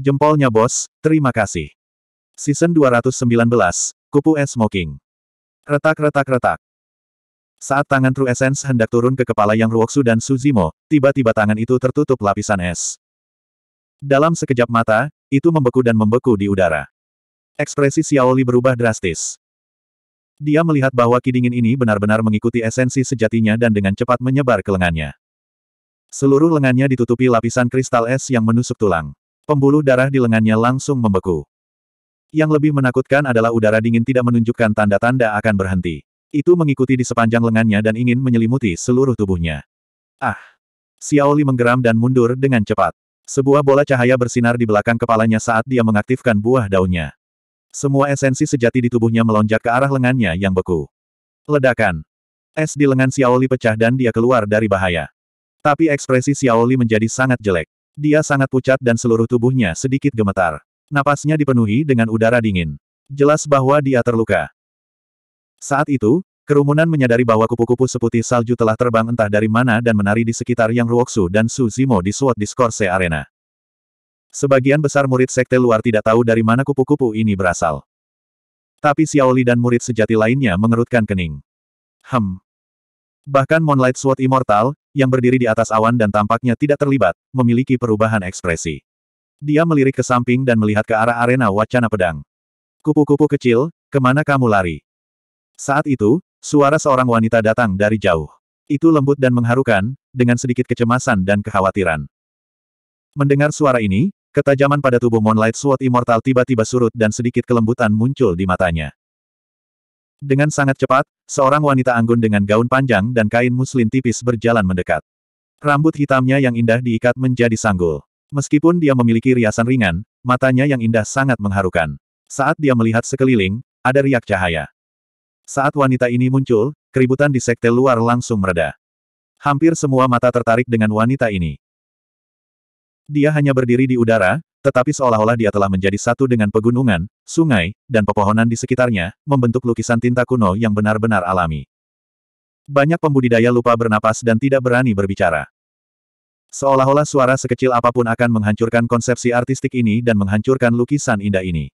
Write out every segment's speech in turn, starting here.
Jempolnya bos, terima kasih. Season 219, Kupu Es Smoking. Retak-retak-retak. Saat tangan True Essence hendak turun ke kepala Yang Ruoksu dan Suzimo, tiba-tiba tangan itu tertutup lapisan es. Dalam sekejap mata, itu membeku dan membeku di udara. Ekspresi Xiaoli berubah drastis. Dia melihat bahwa kidingin ini benar-benar mengikuti esensi sejatinya dan dengan cepat menyebar ke lengannya. Seluruh lengannya ditutupi lapisan kristal es yang menusuk tulang. Pembuluh darah di lengannya langsung membeku. Yang lebih menakutkan adalah udara dingin tidak menunjukkan tanda-tanda akan berhenti. Itu mengikuti di sepanjang lengannya dan ingin menyelimuti seluruh tubuhnya. Ah! Xiaoli menggeram dan mundur dengan cepat. Sebuah bola cahaya bersinar di belakang kepalanya saat dia mengaktifkan buah daunnya. Semua esensi sejati di tubuhnya melonjak ke arah lengannya yang beku. Ledakan. Es di lengan Xiaoli pecah dan dia keluar dari bahaya. Tapi ekspresi Xiaoli menjadi sangat jelek. Dia sangat pucat dan seluruh tubuhnya sedikit gemetar. Napasnya dipenuhi dengan udara dingin. Jelas bahwa dia terluka. Saat itu, kerumunan menyadari bahwa kupu-kupu seputih salju telah terbang entah dari mana dan menari di sekitar Yang Ruoksu dan Su Zimo di Suot Discourse Arena. Sebagian besar murid sekte luar tidak tahu dari mana kupu-kupu ini berasal. Tapi Xiaoli dan murid sejati lainnya mengerutkan kening. Hem, Bahkan Moonlight Sword Immortal, yang berdiri di atas awan dan tampaknya tidak terlibat, memiliki perubahan ekspresi. Dia melirik ke samping dan melihat ke arah arena wacana pedang. Kupu-kupu kecil, kemana kamu lari? Saat itu, suara seorang wanita datang dari jauh. Itu lembut dan mengharukan, dengan sedikit kecemasan dan kekhawatiran. Mendengar suara ini, ketajaman pada tubuh Moonlight Sword Immortal tiba-tiba surut dan sedikit kelembutan muncul di matanya. Dengan sangat cepat, seorang wanita anggun dengan gaun panjang dan kain muslin tipis berjalan mendekat. Rambut hitamnya yang indah diikat menjadi sanggul. Meskipun dia memiliki riasan ringan, matanya yang indah sangat mengharukan. Saat dia melihat sekeliling, ada riak cahaya. Saat wanita ini muncul, keributan di sekte luar langsung mereda. Hampir semua mata tertarik dengan wanita ini. Dia hanya berdiri di udara, tetapi seolah-olah dia telah menjadi satu dengan pegunungan, sungai, dan pepohonan di sekitarnya, membentuk lukisan tinta kuno yang benar-benar alami. Banyak pembudidaya lupa bernapas dan tidak berani berbicara. Seolah-olah suara sekecil apapun akan menghancurkan konsepsi artistik ini dan menghancurkan lukisan indah ini.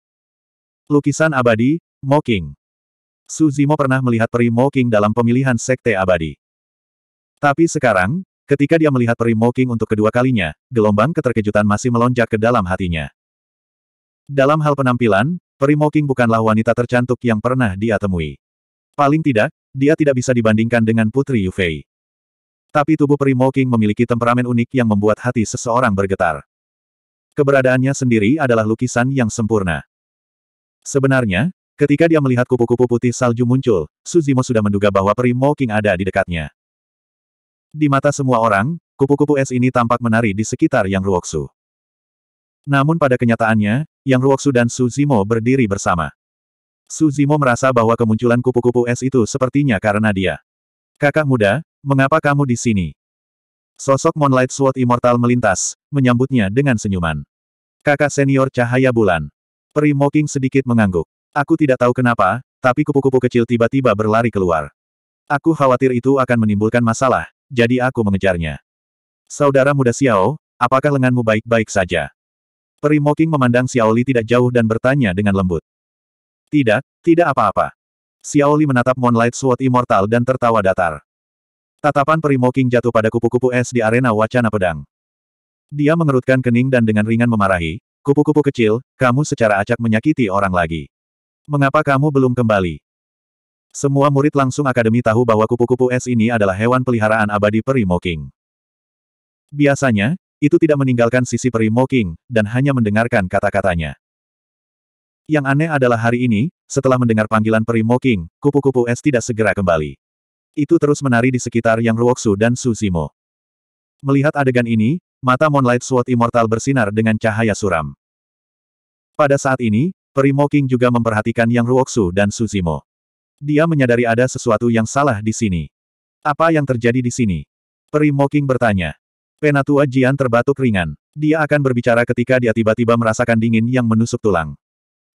Lukisan abadi, Mocking. Suzimo pernah melihat peri Mocking dalam pemilihan sekte abadi. Tapi sekarang, Ketika dia melihat peri Moking untuk kedua kalinya, gelombang keterkejutan masih melonjak ke dalam hatinya. Dalam hal penampilan, peri Moking bukanlah wanita tercantik yang pernah dia temui. Paling tidak, dia tidak bisa dibandingkan dengan Putri Yufei. Tapi tubuh peri Moking memiliki temperamen unik yang membuat hati seseorang bergetar. Keberadaannya sendiri adalah lukisan yang sempurna. Sebenarnya, ketika dia melihat kupu-kupu putih salju muncul, Suzimo sudah menduga bahwa peri Moking ada di dekatnya. Di mata semua orang, kupu-kupu es ini tampak menari di sekitar Yang Ruoksu. Namun pada kenyataannya, Yang Ruoksu dan Su Zimo berdiri bersama. Su Zimo merasa bahwa kemunculan kupu-kupu es itu sepertinya karena dia. Kakak muda, mengapa kamu di sini? Sosok Moonlight Sword Immortal melintas, menyambutnya dengan senyuman. Kakak senior cahaya bulan. Peri Moking sedikit mengangguk. Aku tidak tahu kenapa, tapi kupu-kupu kecil tiba-tiba berlari keluar. Aku khawatir itu akan menimbulkan masalah, jadi aku mengejarnya. Saudara muda Xiao, apakah lenganmu baik-baik saja? Peri Perimoking memandang Xiao Li tidak jauh dan bertanya dengan lembut. Tidak, tidak apa-apa. Xiao Li menatap Moonlight Sword Immortal dan tertawa datar. Tatapan Peri Perimoking jatuh pada kupu-kupu es di arena wacana pedang. Dia mengerutkan kening dan dengan ringan memarahi, kupu-kupu kecil, kamu secara acak menyakiti orang lagi. Mengapa kamu belum kembali? Semua murid langsung akademi tahu bahwa kupu-kupu es ini adalah hewan peliharaan abadi peri Moking. Biasanya, itu tidak meninggalkan sisi peri Moking, dan hanya mendengarkan kata-katanya. Yang aneh adalah hari ini, setelah mendengar panggilan peri Moking, kupu-kupu es tidak segera kembali. Itu terus menari di sekitar Yang Ruoksu dan Suzimo. Melihat adegan ini, mata Moonlight Sword Immortal bersinar dengan cahaya suram. Pada saat ini, peri Moking juga memperhatikan Yang Ruoksu dan Suzimo. Dia menyadari ada sesuatu yang salah di sini. Apa yang terjadi di sini? Peri Moking bertanya. Penatua Jian terbatuk ringan. Dia akan berbicara ketika dia tiba-tiba merasakan dingin yang menusuk tulang.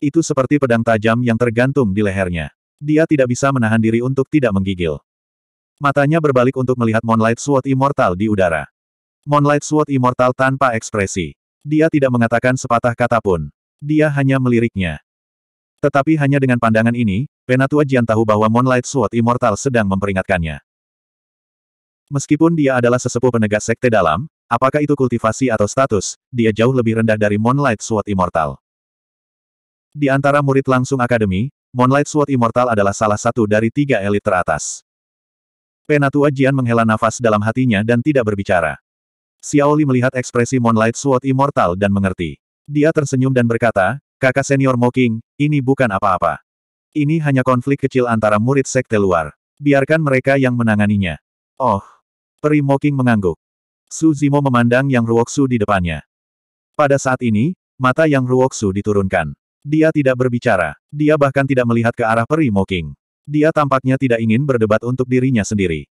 Itu seperti pedang tajam yang tergantung di lehernya. Dia tidak bisa menahan diri untuk tidak menggigil. Matanya berbalik untuk melihat Moonlight Sword Immortal di udara. Moonlight Sword Immortal tanpa ekspresi. Dia tidak mengatakan sepatah kata pun. Dia hanya meliriknya. Tetapi hanya dengan pandangan ini, Penatua Jian tahu bahwa Moonlight Sword Immortal sedang memperingatkannya. Meskipun dia adalah sesepuh penegak sekte dalam, apakah itu kultivasi atau status, dia jauh lebih rendah dari Moonlight Sword Immortal. Di antara murid langsung akademi, Moonlight Sword Immortal adalah salah satu dari tiga elit teratas. Penatua Jian menghela nafas dalam hatinya dan tidak berbicara. Xiaoli melihat ekspresi Moonlight Sword Immortal dan mengerti. Dia tersenyum dan berkata, Kakak senior Moking, ini bukan apa-apa. Ini hanya konflik kecil antara murid sekte luar. Biarkan mereka yang menanganinya. Oh. Peri Moking mengangguk. Su Zimo memandang Yang Ruoksu di depannya. Pada saat ini, mata Yang Ruoksu diturunkan. Dia tidak berbicara. Dia bahkan tidak melihat ke arah Peri Moking. Dia tampaknya tidak ingin berdebat untuk dirinya sendiri.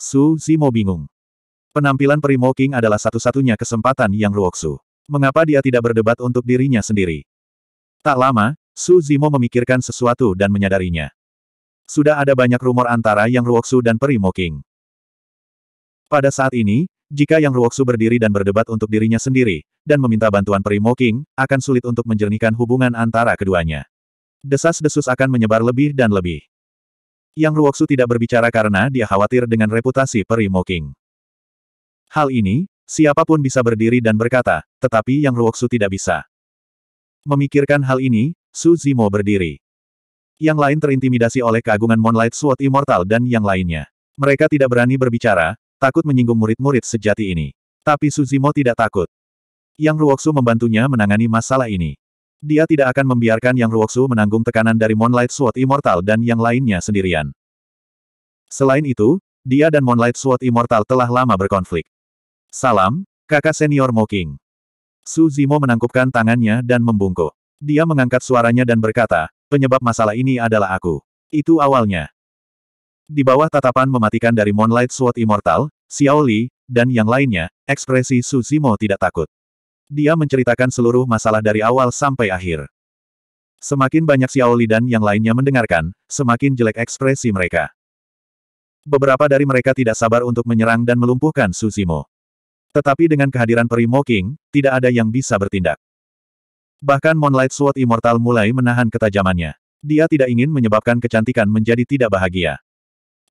Su Zimo bingung. Penampilan Peri Moking adalah satu-satunya kesempatan Yang Ruoksu. Mengapa dia tidak berdebat untuk dirinya sendiri? Tak lama, Su Zimo memikirkan sesuatu dan menyadarinya. Sudah ada banyak rumor antara Yang Ruoksu dan Peri Moking. Pada saat ini, jika Yang Ruoksu berdiri dan berdebat untuk dirinya sendiri, dan meminta bantuan Peri Moking, akan sulit untuk menjernihkan hubungan antara keduanya. Desas-desus akan menyebar lebih dan lebih. Yang Ruoksu tidak berbicara karena dia khawatir dengan reputasi Peri Moking. Hal ini, siapapun bisa berdiri dan berkata, tetapi Yang Ruoksu tidak bisa. Memikirkan hal ini, Su Zimo berdiri. Yang lain terintimidasi oleh keagungan Moonlight Sword Immortal dan yang lainnya. Mereka tidak berani berbicara, takut menyinggung murid-murid sejati ini. Tapi Su Zimo tidak takut. Yang Ruoksu membantunya menangani masalah ini. Dia tidak akan membiarkan Yang Ruoksu menanggung tekanan dari Moonlight Sword Immortal dan yang lainnya sendirian. Selain itu, dia dan Moonlight Sword Immortal telah lama berkonflik. Salam, kakak senior Moking. Su Zimo menangkupkan tangannya dan membungkuk. Dia mengangkat suaranya dan berkata, penyebab masalah ini adalah aku. Itu awalnya. Di bawah tatapan mematikan dari Moonlight Sword Immortal, Xiao Li, dan yang lainnya, ekspresi Su Zimo tidak takut. Dia menceritakan seluruh masalah dari awal sampai akhir. Semakin banyak Xiao Li dan yang lainnya mendengarkan, semakin jelek ekspresi mereka. Beberapa dari mereka tidak sabar untuk menyerang dan melumpuhkan Su Zimo. Tetapi dengan kehadiran Primo King, tidak ada yang bisa bertindak. Bahkan Moonlight Sword Immortal mulai menahan ketajamannya. Dia tidak ingin menyebabkan kecantikan menjadi tidak bahagia.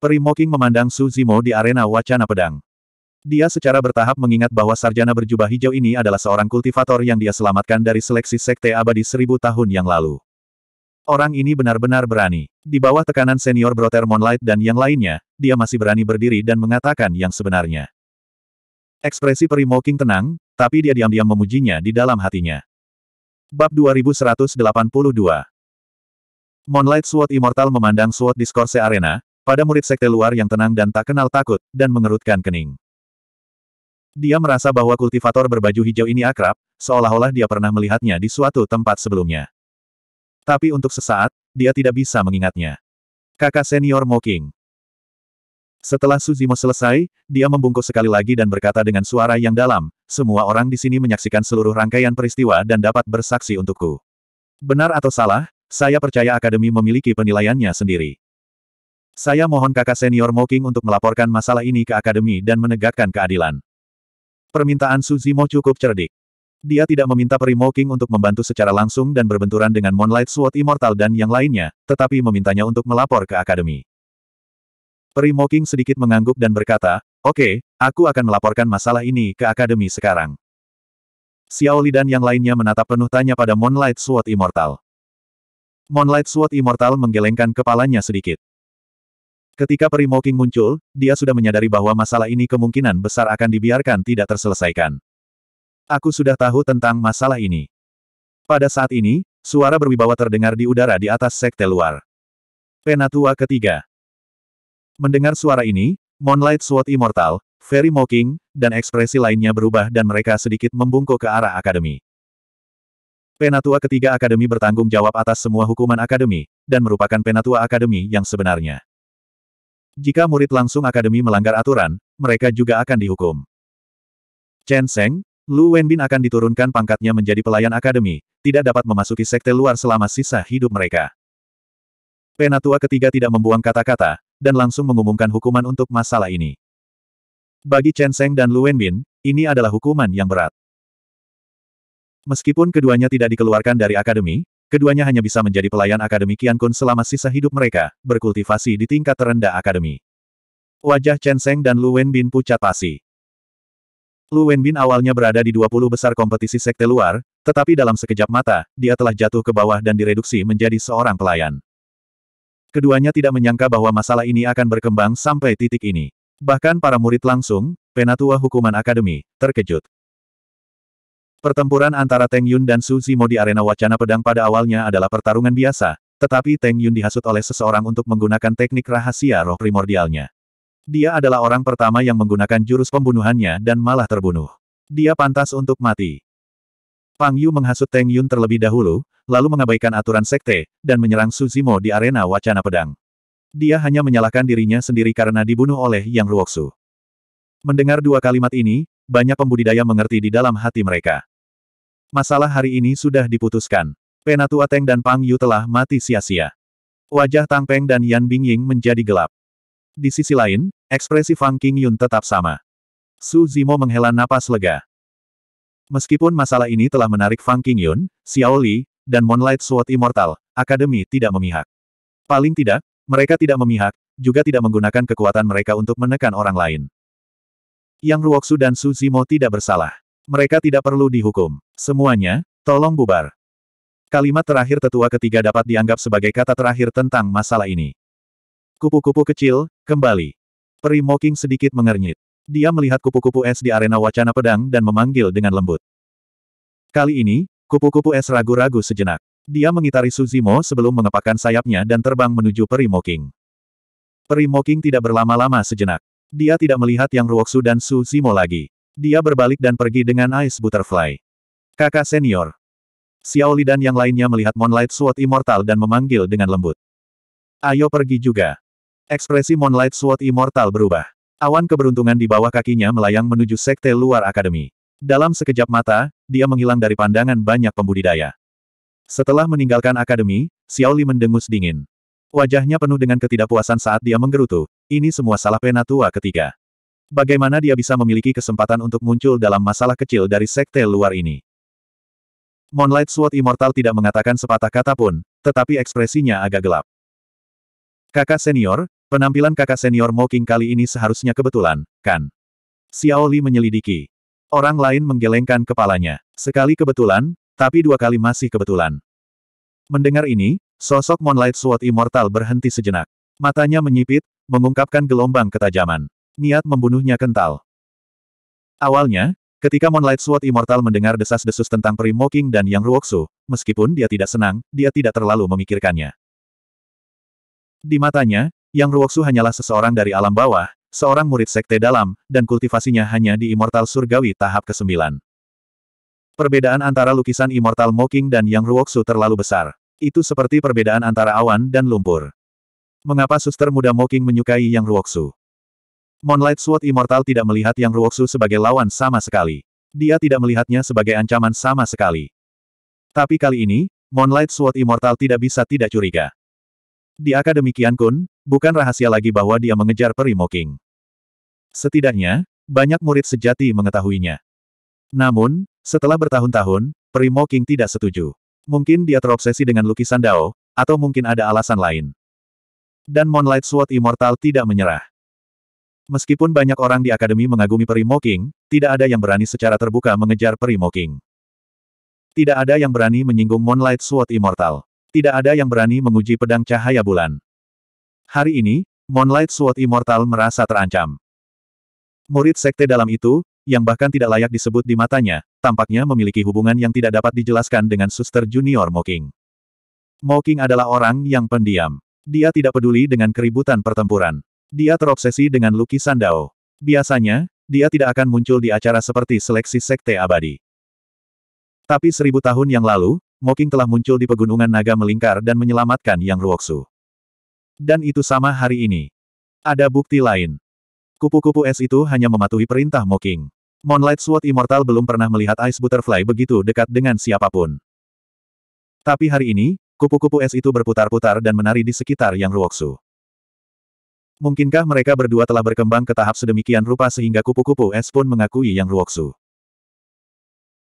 Primo King memandang Su Zimo di arena wacana pedang. Dia secara bertahap mengingat bahwa sarjana berjubah hijau ini adalah seorang kultivator yang dia selamatkan dari seleksi sekte abadi seribu tahun yang lalu. Orang ini benar-benar berani. Di bawah tekanan senior Brother Moonlight dan yang lainnya, dia masih berani berdiri dan mengatakan yang sebenarnya. Ekspresi peri Moking tenang, tapi dia diam-diam memujinya di dalam hatinya. Bab 2182 Moonlight Sword Immortal memandang Sword Discourse Arena, pada murid sekte luar yang tenang dan tak kenal takut, dan mengerutkan kening. Dia merasa bahwa kultivator berbaju hijau ini akrab, seolah-olah dia pernah melihatnya di suatu tempat sebelumnya. Tapi untuk sesaat, dia tidak bisa mengingatnya. Kakak senior Moking. Setelah Suzimo selesai, dia membungkuk sekali lagi dan berkata dengan suara yang dalam, semua orang di sini menyaksikan seluruh rangkaian peristiwa dan dapat bersaksi untukku. Benar atau salah, saya percaya Akademi memiliki penilaiannya sendiri. Saya mohon kakak senior Moking untuk melaporkan masalah ini ke Akademi dan menegakkan keadilan. Permintaan Suzimo cukup cerdik. Dia tidak meminta peri Moking untuk membantu secara langsung dan berbenturan dengan Moonlight Sword Immortal dan yang lainnya, tetapi memintanya untuk melapor ke Akademi. Peri Moking sedikit mengangguk dan berkata, Oke, okay, aku akan melaporkan masalah ini ke Akademi sekarang. Xiaoli dan yang lainnya menatap penuh tanya pada Moonlight Sword Immortal. Moonlight Sword Immortal menggelengkan kepalanya sedikit. Ketika Peri Moking muncul, dia sudah menyadari bahwa masalah ini kemungkinan besar akan dibiarkan tidak terselesaikan. Aku sudah tahu tentang masalah ini. Pada saat ini, suara berwibawa terdengar di udara di atas sekte luar. Penatua ketiga. Mendengar suara ini, Moonlight Sword Immortal, Fairy Mocking, dan ekspresi lainnya berubah dan mereka sedikit membungkuk ke arah akademi. Penatua ketiga akademi bertanggung jawab atas semua hukuman akademi, dan merupakan penatua akademi yang sebenarnya. Jika murid langsung akademi melanggar aturan, mereka juga akan dihukum. Chen Seng, Lu Wenbin akan diturunkan pangkatnya menjadi pelayan akademi, tidak dapat memasuki sekte luar selama sisa hidup mereka. Penatua ketiga tidak membuang kata-kata, dan langsung mengumumkan hukuman untuk masalah ini. Bagi Chen Seng dan Lu Wenbin, ini adalah hukuman yang berat. Meskipun keduanya tidak dikeluarkan dari akademi, keduanya hanya bisa menjadi pelayan akademi Qian Kun selama sisa hidup mereka, berkultivasi di tingkat terendah akademi. Wajah Chen Seng dan Lu Wenbin pucat pasi. Lu Wenbin awalnya berada di 20 besar kompetisi sekte luar, tetapi dalam sekejap mata, dia telah jatuh ke bawah dan direduksi menjadi seorang pelayan. Keduanya tidak menyangka bahwa masalah ini akan berkembang sampai titik ini. Bahkan para murid langsung, penatua hukuman akademi, terkejut. Pertempuran antara Teng Yun dan Su Zimo di arena wacana pedang pada awalnya adalah pertarungan biasa, tetapi Teng Yun dihasut oleh seseorang untuk menggunakan teknik rahasia roh primordialnya. Dia adalah orang pertama yang menggunakan jurus pembunuhannya dan malah terbunuh. Dia pantas untuk mati. Pang Yu menghasut Teng Yun terlebih dahulu, lalu mengabaikan aturan sekte, dan menyerang Su Zimo di arena wacana pedang. Dia hanya menyalahkan dirinya sendiri karena dibunuh oleh Yang Ruoksu. Mendengar dua kalimat ini, banyak pembudidaya mengerti di dalam hati mereka. Masalah hari ini sudah diputuskan. Penatua Teng dan Pang Yu telah mati sia-sia. Wajah Tang Peng dan Yan Bingying menjadi gelap. Di sisi lain, ekspresi Fang Yun tetap sama. Su Zimo menghela napas lega. Meskipun masalah ini telah menarik Fang Qingyun, Xiao Li, dan Moonlight Sword Immortal, Akademi tidak memihak. Paling tidak, mereka tidak memihak, juga tidak menggunakan kekuatan mereka untuk menekan orang lain. Yang Ruoksu dan Su Zimo tidak bersalah. Mereka tidak perlu dihukum. Semuanya, tolong bubar. Kalimat terakhir tetua ketiga dapat dianggap sebagai kata terakhir tentang masalah ini. Kupu-kupu kecil, kembali. Peri Moking sedikit mengernyit. Dia melihat kupu-kupu es di arena wacana pedang dan memanggil dengan lembut. Kali ini, kupu-kupu es ragu-ragu sejenak. Dia mengitari Suzimo sebelum mengepakkan sayapnya dan terbang menuju peri King. peri King tidak berlama-lama sejenak. Dia tidak melihat Yang Ruoksu dan Suzimo lagi. Dia berbalik dan pergi dengan Ice Butterfly. Kakak senior. Xiaoli dan yang lainnya melihat Moonlight Sword Immortal dan memanggil dengan lembut. Ayo pergi juga. Ekspresi Moonlight Sword Immortal berubah. Awan keberuntungan di bawah kakinya melayang menuju sekte luar akademi. Dalam sekejap mata, dia menghilang dari pandangan banyak pembudidaya. Setelah meninggalkan akademi, Xiao Li mendengus dingin. Wajahnya penuh dengan ketidakpuasan saat dia menggerutu, ini semua salah penatua ketiga. Bagaimana dia bisa memiliki kesempatan untuk muncul dalam masalah kecil dari sekte luar ini? Moonlight Sword Immortal tidak mengatakan sepatah kata pun, tetapi ekspresinya agak gelap. Kakak senior, Penampilan kakak senior Mo King kali ini seharusnya kebetulan, kan? Xiao Li menyelidiki. Orang lain menggelengkan kepalanya. Sekali kebetulan, tapi dua kali masih kebetulan. Mendengar ini, sosok Moonlight Sword Immortal berhenti sejenak. Matanya menyipit, mengungkapkan gelombang ketajaman. Niat membunuhnya kental. Awalnya, ketika Moonlight Sword Immortal mendengar desas-desus tentang Pri King dan Yang Ruoksu, meskipun dia tidak senang, dia tidak terlalu memikirkannya. Di matanya, yang Ruoksu hanyalah seseorang dari alam bawah, seorang murid sekte dalam, dan kultivasinya hanya di Immortal Surgawi tahap ke-9. Perbedaan antara lukisan Immortal Moking dan Yang Ruoksu terlalu besar. Itu seperti perbedaan antara awan dan lumpur. Mengapa suster muda Moking menyukai Yang Ruoksu? Moonlight Sword Immortal tidak melihat Yang Ruoksu sebagai lawan sama sekali. Dia tidak melihatnya sebagai ancaman sama sekali. Tapi kali ini, Moonlight Sword Immortal tidak bisa tidak curiga. Di Akademi Kian Kun, bukan rahasia lagi bahwa dia mengejar Perimoking. King. Setidaknya, banyak murid sejati mengetahuinya. Namun, setelah bertahun-tahun, Perimoking King tidak setuju. Mungkin dia terobsesi dengan lukisan Dao, atau mungkin ada alasan lain. Dan Moonlight Sword Immortal tidak menyerah. Meskipun banyak orang di akademi mengagumi Perimoking, King, tidak ada yang berani secara terbuka mengejar Perimoking. King. Tidak ada yang berani menyinggung Moonlight Sword Immortal. Tidak ada yang berani menguji pedang cahaya bulan. Hari ini, Moonlight Sword Immortal merasa terancam. Murid sekte dalam itu, yang bahkan tidak layak disebut di matanya, tampaknya memiliki hubungan yang tidak dapat dijelaskan dengan suster junior Moking. Moking adalah orang yang pendiam. Dia tidak peduli dengan keributan pertempuran. Dia terobsesi dengan lukisan Dao. Biasanya, dia tidak akan muncul di acara seperti seleksi sekte abadi. Tapi seribu tahun yang lalu, Moking telah muncul di pegunungan naga melingkar dan menyelamatkan Yang Ruoksu. Dan itu sama hari ini. Ada bukti lain. Kupu-kupu es itu hanya mematuhi perintah Moking. Moonlight Sword Immortal belum pernah melihat Ice Butterfly begitu dekat dengan siapapun. Tapi hari ini, kupu-kupu es itu berputar-putar dan menari di sekitar Yang Ruoksu. Mungkinkah mereka berdua telah berkembang ke tahap sedemikian rupa sehingga kupu-kupu es pun mengakui Yang Ruoksu?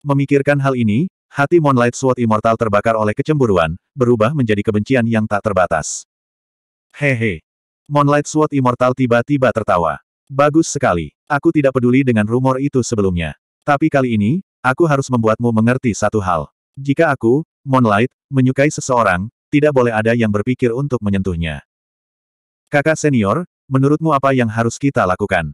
Memikirkan hal ini, hati Moonlight Sword Immortal terbakar oleh kecemburuan, berubah menjadi kebencian yang tak terbatas. Hehe. Moonlight Sword Immortal tiba-tiba tertawa. Bagus sekali. Aku tidak peduli dengan rumor itu sebelumnya. Tapi kali ini, aku harus membuatmu mengerti satu hal. Jika aku, Moonlight, menyukai seseorang, tidak boleh ada yang berpikir untuk menyentuhnya. Kakak senior, menurutmu apa yang harus kita lakukan?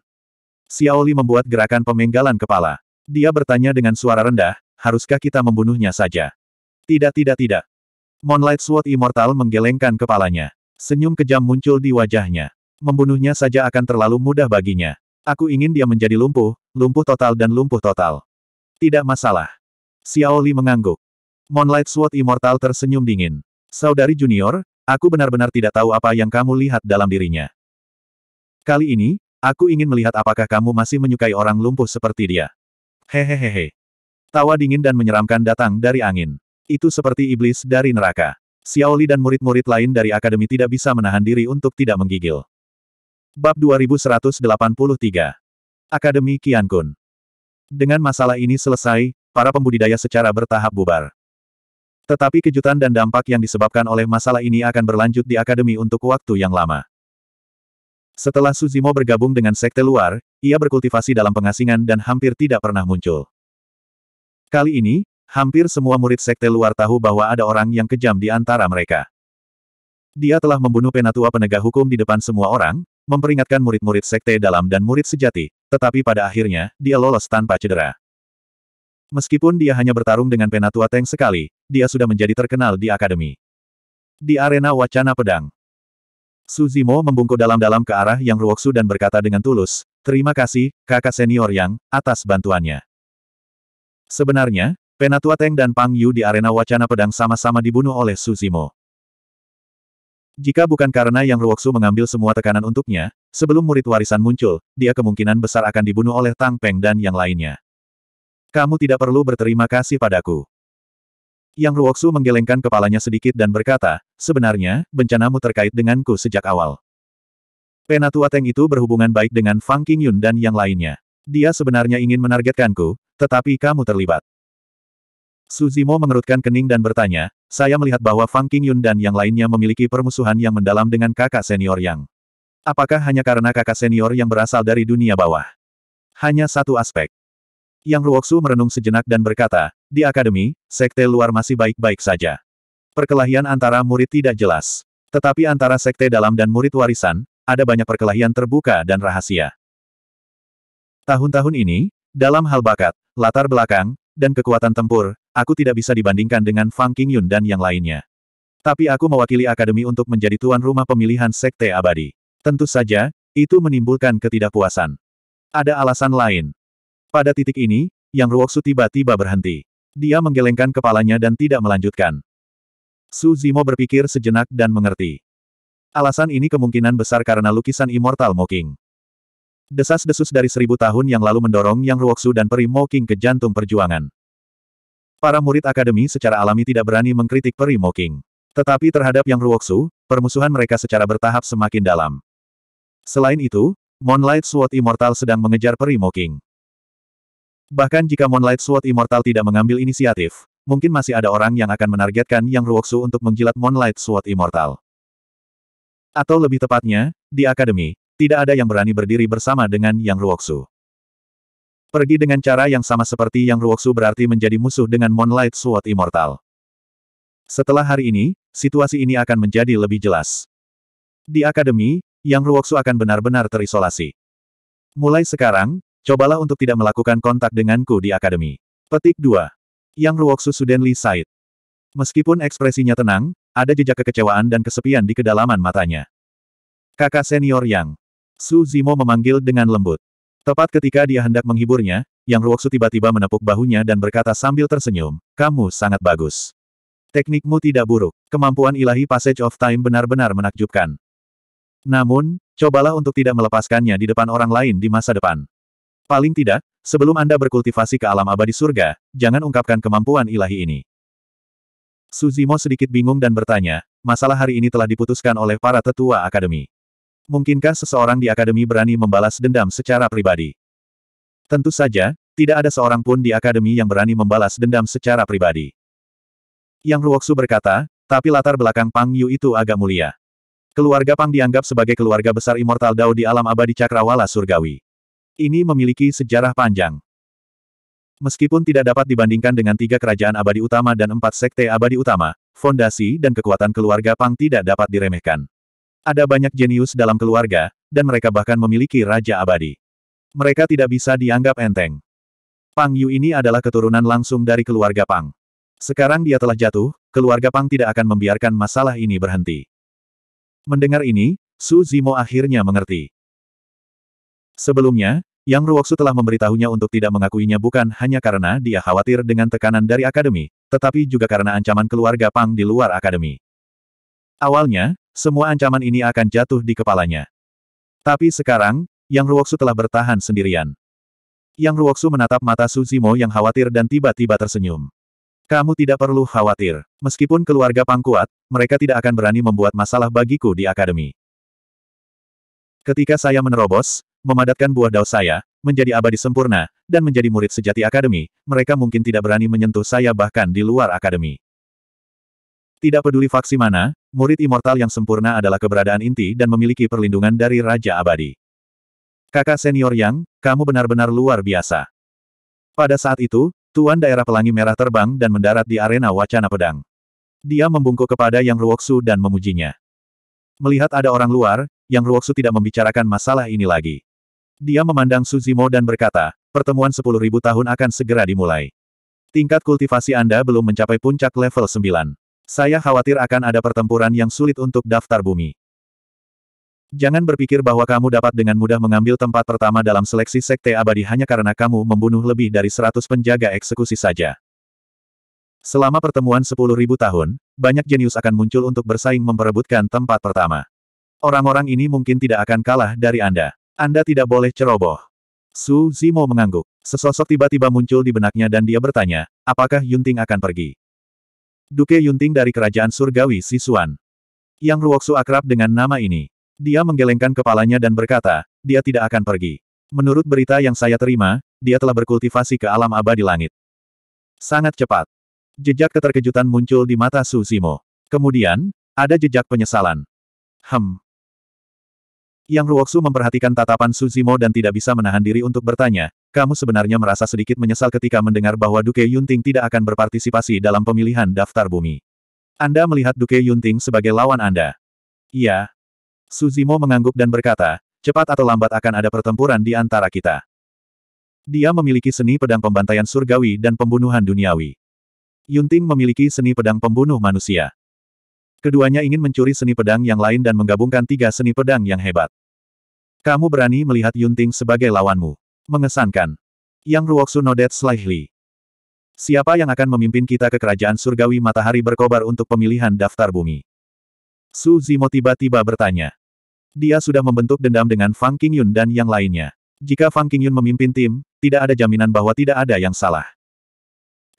Xiaoli membuat gerakan pemenggalan kepala. Dia bertanya dengan suara rendah, haruskah kita membunuhnya saja? Tidak tidak tidak. Moonlight Sword Immortal menggelengkan kepalanya. Senyum kejam muncul di wajahnya. Membunuhnya saja akan terlalu mudah baginya. Aku ingin dia menjadi lumpuh, lumpuh total dan lumpuh total. Tidak masalah. Xiao Li mengangguk. Moonlight Sword Immortal tersenyum dingin. Saudari junior, aku benar-benar tidak tahu apa yang kamu lihat dalam dirinya. Kali ini, aku ingin melihat apakah kamu masih menyukai orang lumpuh seperti dia. Hehehehe. Tawa dingin dan menyeramkan datang dari angin. Itu seperti iblis dari neraka. Xiaoli dan murid-murid lain dari akademi tidak bisa menahan diri untuk tidak menggigil. Bab 2183 Akademi Qiankun Dengan masalah ini selesai, para pembudidaya secara bertahap bubar. Tetapi kejutan dan dampak yang disebabkan oleh masalah ini akan berlanjut di akademi untuk waktu yang lama. Setelah Suzimo bergabung dengan sekte luar, ia berkultivasi dalam pengasingan dan hampir tidak pernah muncul. Kali ini, Hampir semua murid sekte luar tahu bahwa ada orang yang kejam di antara mereka. Dia telah membunuh penatua penegak hukum di depan semua orang, memperingatkan murid-murid sekte dalam dan murid sejati, tetapi pada akhirnya, dia lolos tanpa cedera. Meskipun dia hanya bertarung dengan penatua teng sekali, dia sudah menjadi terkenal di akademi. Di arena wacana pedang, Suzimo membungkuk dalam-dalam ke arah Yang Ruoksu dan berkata dengan tulus, Terima kasih, kakak senior Yang, atas bantuannya. Sebenarnya, Penatua Teng dan Pang Yu di arena wacana pedang sama-sama dibunuh oleh Su Jika bukan karena Yang Ruoksu mengambil semua tekanan untuknya, sebelum murid warisan muncul, dia kemungkinan besar akan dibunuh oleh Tang Peng dan yang lainnya. Kamu tidak perlu berterima kasih padaku. Yang Ruoksu menggelengkan kepalanya sedikit dan berkata, sebenarnya, bencanamu terkait denganku sejak awal. Penatua Teng itu berhubungan baik dengan Fang Qingyun dan yang lainnya. Dia sebenarnya ingin menargetkanku, tetapi kamu terlibat. Suzimo mengerutkan kening dan bertanya, saya melihat bahwa Fang Qingyun dan yang lainnya memiliki permusuhan yang mendalam dengan kakak senior Yang. Apakah hanya karena kakak senior yang berasal dari dunia bawah? Hanya satu aspek. Yang Ruoksu merenung sejenak dan berkata, di akademi, sekte luar masih baik-baik saja. Perkelahian antara murid tidak jelas. Tetapi antara sekte dalam dan murid warisan, ada banyak perkelahian terbuka dan rahasia. Tahun-tahun ini, dalam hal bakat, latar belakang, dan kekuatan tempur, aku tidak bisa dibandingkan dengan Fang Qingyun dan yang lainnya. Tapi aku mewakili akademi untuk menjadi tuan rumah pemilihan Sekte Abadi. Tentu saja, itu menimbulkan ketidakpuasan. Ada alasan lain. Pada titik ini, Yang Ruoksu tiba-tiba berhenti. Dia menggelengkan kepalanya dan tidak melanjutkan. Su Zimo berpikir sejenak dan mengerti. Alasan ini kemungkinan besar karena lukisan Immortal Mocking. Desas-desus dari seribu tahun yang lalu mendorong Yang Ruoksu dan Peri Mo King ke jantung perjuangan. Para murid akademi secara alami tidak berani mengkritik Peri Mo King. Tetapi terhadap Yang Ruoksu, permusuhan mereka secara bertahap semakin dalam. Selain itu, Moonlight Sword Immortal sedang mengejar Peri Mo King. Bahkan jika Moonlight Sword Immortal tidak mengambil inisiatif, mungkin masih ada orang yang akan menargetkan Yang Ruoksu untuk menjilat Moonlight Sword Immortal. Atau lebih tepatnya, di Akademi, tidak ada yang berani berdiri bersama dengan Yang Ruoksu. Pergi dengan cara yang sama seperti Yang Ruoksu berarti menjadi musuh dengan Moonlight Sword Immortal. Setelah hari ini, situasi ini akan menjadi lebih jelas. Di akademi, Yang Ruoksu akan benar-benar terisolasi. Mulai sekarang, cobalah untuk tidak melakukan kontak denganku di akademi. Petik 2. Yang Ruoksu Sudenli Said. Meskipun ekspresinya tenang, ada jejak kekecewaan dan kesepian di kedalaman matanya. Kakak senior Yang. Su Zimo memanggil dengan lembut. Tepat ketika dia hendak menghiburnya, Yang Ruoksu tiba-tiba menepuk bahunya dan berkata sambil tersenyum, kamu sangat bagus. Teknikmu tidak buruk. Kemampuan ilahi Passage of Time benar-benar menakjubkan. Namun, cobalah untuk tidak melepaskannya di depan orang lain di masa depan. Paling tidak, sebelum Anda berkultivasi ke alam abadi surga, jangan ungkapkan kemampuan ilahi ini. Suzimo sedikit bingung dan bertanya, masalah hari ini telah diputuskan oleh para tetua akademi. Mungkinkah seseorang di akademi berani membalas dendam secara pribadi? Tentu saja, tidak ada seorang pun di akademi yang berani membalas dendam secara pribadi. Yang Ruoksu berkata, tapi latar belakang Pang Yu itu agak mulia. Keluarga Pang dianggap sebagai keluarga besar Immortal Dao di alam abadi Cakrawala Surgawi. Ini memiliki sejarah panjang. Meskipun tidak dapat dibandingkan dengan tiga kerajaan abadi utama dan empat sekte abadi utama, fondasi dan kekuatan keluarga Pang tidak dapat diremehkan. Ada banyak jenius dalam keluarga, dan mereka bahkan memiliki raja abadi. Mereka tidak bisa dianggap enteng. Pang Yu ini adalah keturunan langsung dari keluarga Pang. Sekarang dia telah jatuh, keluarga Pang tidak akan membiarkan masalah ini berhenti. Mendengar ini, Su Zimo akhirnya mengerti. Sebelumnya, Yang Ruoksu telah memberitahunya untuk tidak mengakuinya bukan hanya karena dia khawatir dengan tekanan dari akademi, tetapi juga karena ancaman keluarga Pang di luar akademi. Awalnya, semua ancaman ini akan jatuh di kepalanya. Tapi sekarang, Yang Ruoksu telah bertahan sendirian. Yang Ruoksu menatap mata Suzimo yang khawatir dan tiba-tiba tersenyum. Kamu tidak perlu khawatir. Meskipun keluarga pangkuat, mereka tidak akan berani membuat masalah bagiku di akademi. Ketika saya menerobos, memadatkan buah daun saya, menjadi abadi sempurna, dan menjadi murid sejati akademi, mereka mungkin tidak berani menyentuh saya bahkan di luar akademi. Tidak peduli faksi mana, murid immortal yang sempurna adalah keberadaan inti dan memiliki perlindungan dari Raja Abadi. Kakak senior Yang, kamu benar-benar luar biasa. Pada saat itu, Tuan Daerah Pelangi Merah terbang dan mendarat di arena wacana pedang. Dia membungkuk kepada Yang Ruoksu dan memujinya. Melihat ada orang luar, Yang Ruoksu tidak membicarakan masalah ini lagi. Dia memandang Suzimo dan berkata, pertemuan 10.000 tahun akan segera dimulai. Tingkat kultivasi Anda belum mencapai puncak level 9. Saya khawatir akan ada pertempuran yang sulit untuk daftar bumi. Jangan berpikir bahwa kamu dapat dengan mudah mengambil tempat pertama dalam seleksi sekte abadi hanya karena kamu membunuh lebih dari 100 penjaga eksekusi saja. Selama pertemuan 10.000 tahun, banyak jenius akan muncul untuk bersaing memperebutkan tempat pertama. Orang-orang ini mungkin tidak akan kalah dari Anda. Anda tidak boleh ceroboh. Su Zimo mengangguk. Sesosok tiba-tiba muncul di benaknya dan dia bertanya, apakah Yunting akan pergi? Duke Yunting dari Kerajaan Surgawi Sisuan. Yang Ruoksu akrab dengan nama ini. Dia menggelengkan kepalanya dan berkata, dia tidak akan pergi. Menurut berita yang saya terima, dia telah berkultivasi ke alam abadi langit. Sangat cepat. Jejak keterkejutan muncul di mata Su Zimo. Kemudian, ada jejak penyesalan. Hem, yang Ruoksu memperhatikan tatapan Suzimo dan tidak bisa menahan diri untuk bertanya, kamu sebenarnya merasa sedikit menyesal ketika mendengar bahwa Duke Yunting tidak akan berpartisipasi dalam pemilihan daftar bumi. Anda melihat Duke Yunting sebagai lawan Anda. Iya. Suzimo mengangguk dan berkata, cepat atau lambat akan ada pertempuran di antara kita. Dia memiliki seni pedang pembantaian surgawi dan pembunuhan duniawi. Yunting memiliki seni pedang pembunuh manusia. Keduanya ingin mencuri seni pedang yang lain dan menggabungkan tiga seni pedang yang hebat. Kamu berani melihat Yunting sebagai lawanmu. Mengesankan. Yang Ruoksu nodet slightly. Siapa yang akan memimpin kita ke kerajaan surgawi matahari berkobar untuk pemilihan daftar bumi? Su Zimo tiba-tiba bertanya. Dia sudah membentuk dendam dengan Fang Qingyun dan yang lainnya. Jika Fang Qingyun memimpin tim, tidak ada jaminan bahwa tidak ada yang salah.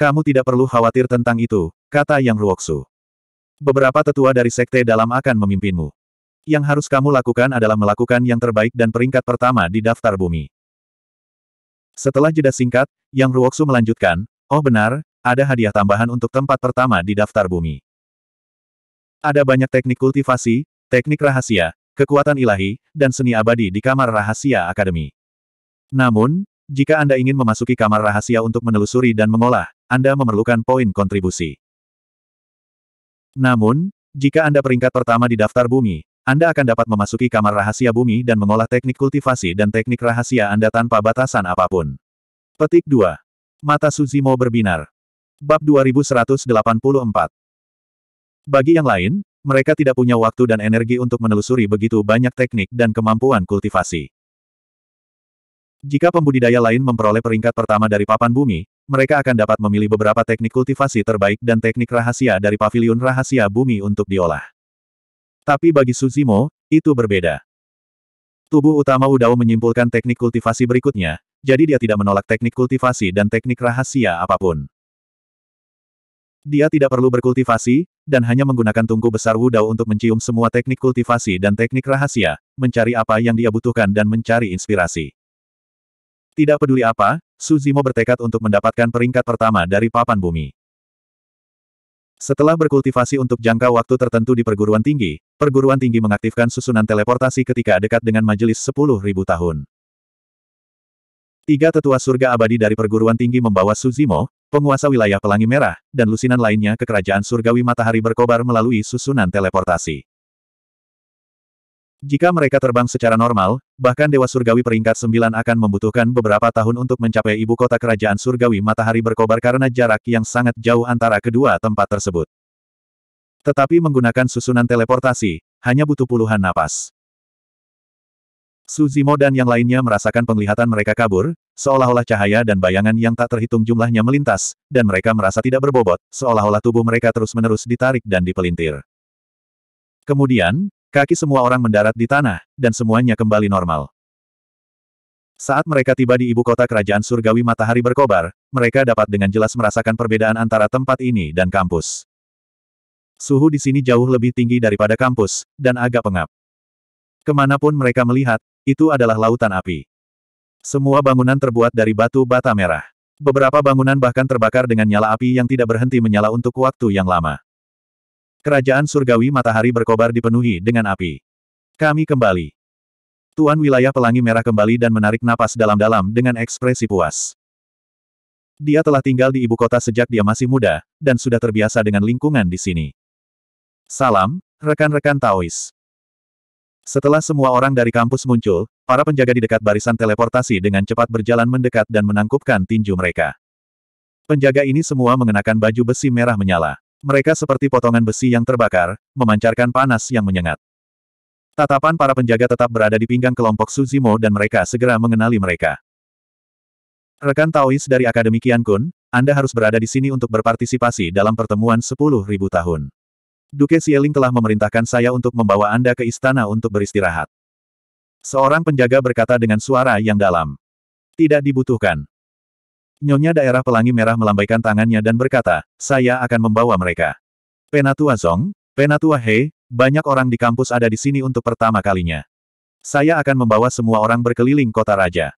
Kamu tidak perlu khawatir tentang itu, kata Yang Ruoksu. Beberapa tetua dari sekte dalam akan memimpinmu. Yang harus kamu lakukan adalah melakukan yang terbaik dan peringkat pertama di daftar bumi. Setelah jeda singkat, Yang Ruoksu melanjutkan, Oh benar, ada hadiah tambahan untuk tempat pertama di daftar bumi. Ada banyak teknik kultivasi, teknik rahasia, kekuatan ilahi, dan seni abadi di Kamar Rahasia Akademi. Namun, jika Anda ingin memasuki kamar rahasia untuk menelusuri dan mengolah, Anda memerlukan poin kontribusi. Namun, jika Anda peringkat pertama di daftar bumi, anda akan dapat memasuki kamar rahasia bumi dan mengolah teknik kultivasi dan teknik rahasia Anda tanpa batasan apapun. Petik 2. Mata Suzimo berbinar. Bab 2184. Bagi yang lain, mereka tidak punya waktu dan energi untuk menelusuri begitu banyak teknik dan kemampuan kultivasi. Jika pembudidaya lain memperoleh peringkat pertama dari papan bumi, mereka akan dapat memilih beberapa teknik kultivasi terbaik dan teknik rahasia dari paviliun rahasia bumi untuk diolah. Tapi bagi Suzimo, itu berbeda. Tubuh utama Udao menyimpulkan teknik kultivasi berikutnya, jadi dia tidak menolak teknik kultivasi dan teknik rahasia apapun. Dia tidak perlu berkultivasi, dan hanya menggunakan tungku besar Wudao untuk mencium semua teknik kultivasi dan teknik rahasia, mencari apa yang dia butuhkan dan mencari inspirasi. Tidak peduli apa, Suzimo bertekad untuk mendapatkan peringkat pertama dari papan bumi. Setelah berkultivasi untuk jangka waktu tertentu di perguruan tinggi, perguruan tinggi mengaktifkan susunan teleportasi ketika dekat dengan majelis 10.000 tahun. Tiga tetua surga abadi dari perguruan tinggi membawa Suzimo, penguasa wilayah Pelangi Merah, dan lusinan lainnya ke kerajaan surgawi matahari berkobar melalui susunan teleportasi. Jika mereka terbang secara normal, bahkan Dewa Surgawi peringkat 9 akan membutuhkan beberapa tahun untuk mencapai ibu kota kerajaan Surgawi matahari berkobar karena jarak yang sangat jauh antara kedua tempat tersebut. Tetapi menggunakan susunan teleportasi, hanya butuh puluhan napas. Suzimo dan yang lainnya merasakan penglihatan mereka kabur, seolah-olah cahaya dan bayangan yang tak terhitung jumlahnya melintas, dan mereka merasa tidak berbobot, seolah-olah tubuh mereka terus-menerus ditarik dan dipelintir. Kemudian, Kaki semua orang mendarat di tanah, dan semuanya kembali normal. Saat mereka tiba di ibu kota kerajaan surgawi matahari berkobar, mereka dapat dengan jelas merasakan perbedaan antara tempat ini dan kampus. Suhu di sini jauh lebih tinggi daripada kampus, dan agak pengap. Kemanapun mereka melihat, itu adalah lautan api. Semua bangunan terbuat dari batu bata merah. Beberapa bangunan bahkan terbakar dengan nyala api yang tidak berhenti menyala untuk waktu yang lama. Kerajaan surgawi matahari berkobar dipenuhi dengan api. Kami kembali. Tuan wilayah pelangi merah kembali dan menarik napas dalam-dalam dengan ekspresi puas. Dia telah tinggal di ibu kota sejak dia masih muda, dan sudah terbiasa dengan lingkungan di sini. Salam, rekan-rekan Taois. Setelah semua orang dari kampus muncul, para penjaga di dekat barisan teleportasi dengan cepat berjalan mendekat dan menangkupkan tinju mereka. Penjaga ini semua mengenakan baju besi merah menyala. Mereka seperti potongan besi yang terbakar, memancarkan panas yang menyengat. Tatapan para penjaga tetap berada di pinggang kelompok Suzimo dan mereka segera mengenali mereka. Rekan Taois dari Akademi Kian Kun, Anda harus berada di sini untuk berpartisipasi dalam pertemuan 10.000 tahun. Duke Sieling telah memerintahkan saya untuk membawa Anda ke istana untuk beristirahat. Seorang penjaga berkata dengan suara yang dalam. Tidak dibutuhkan. Nyonya daerah pelangi merah melambaikan tangannya dan berkata, saya akan membawa mereka. Penatua Zong, Penatua He, banyak orang di kampus ada di sini untuk pertama kalinya. Saya akan membawa semua orang berkeliling kota raja.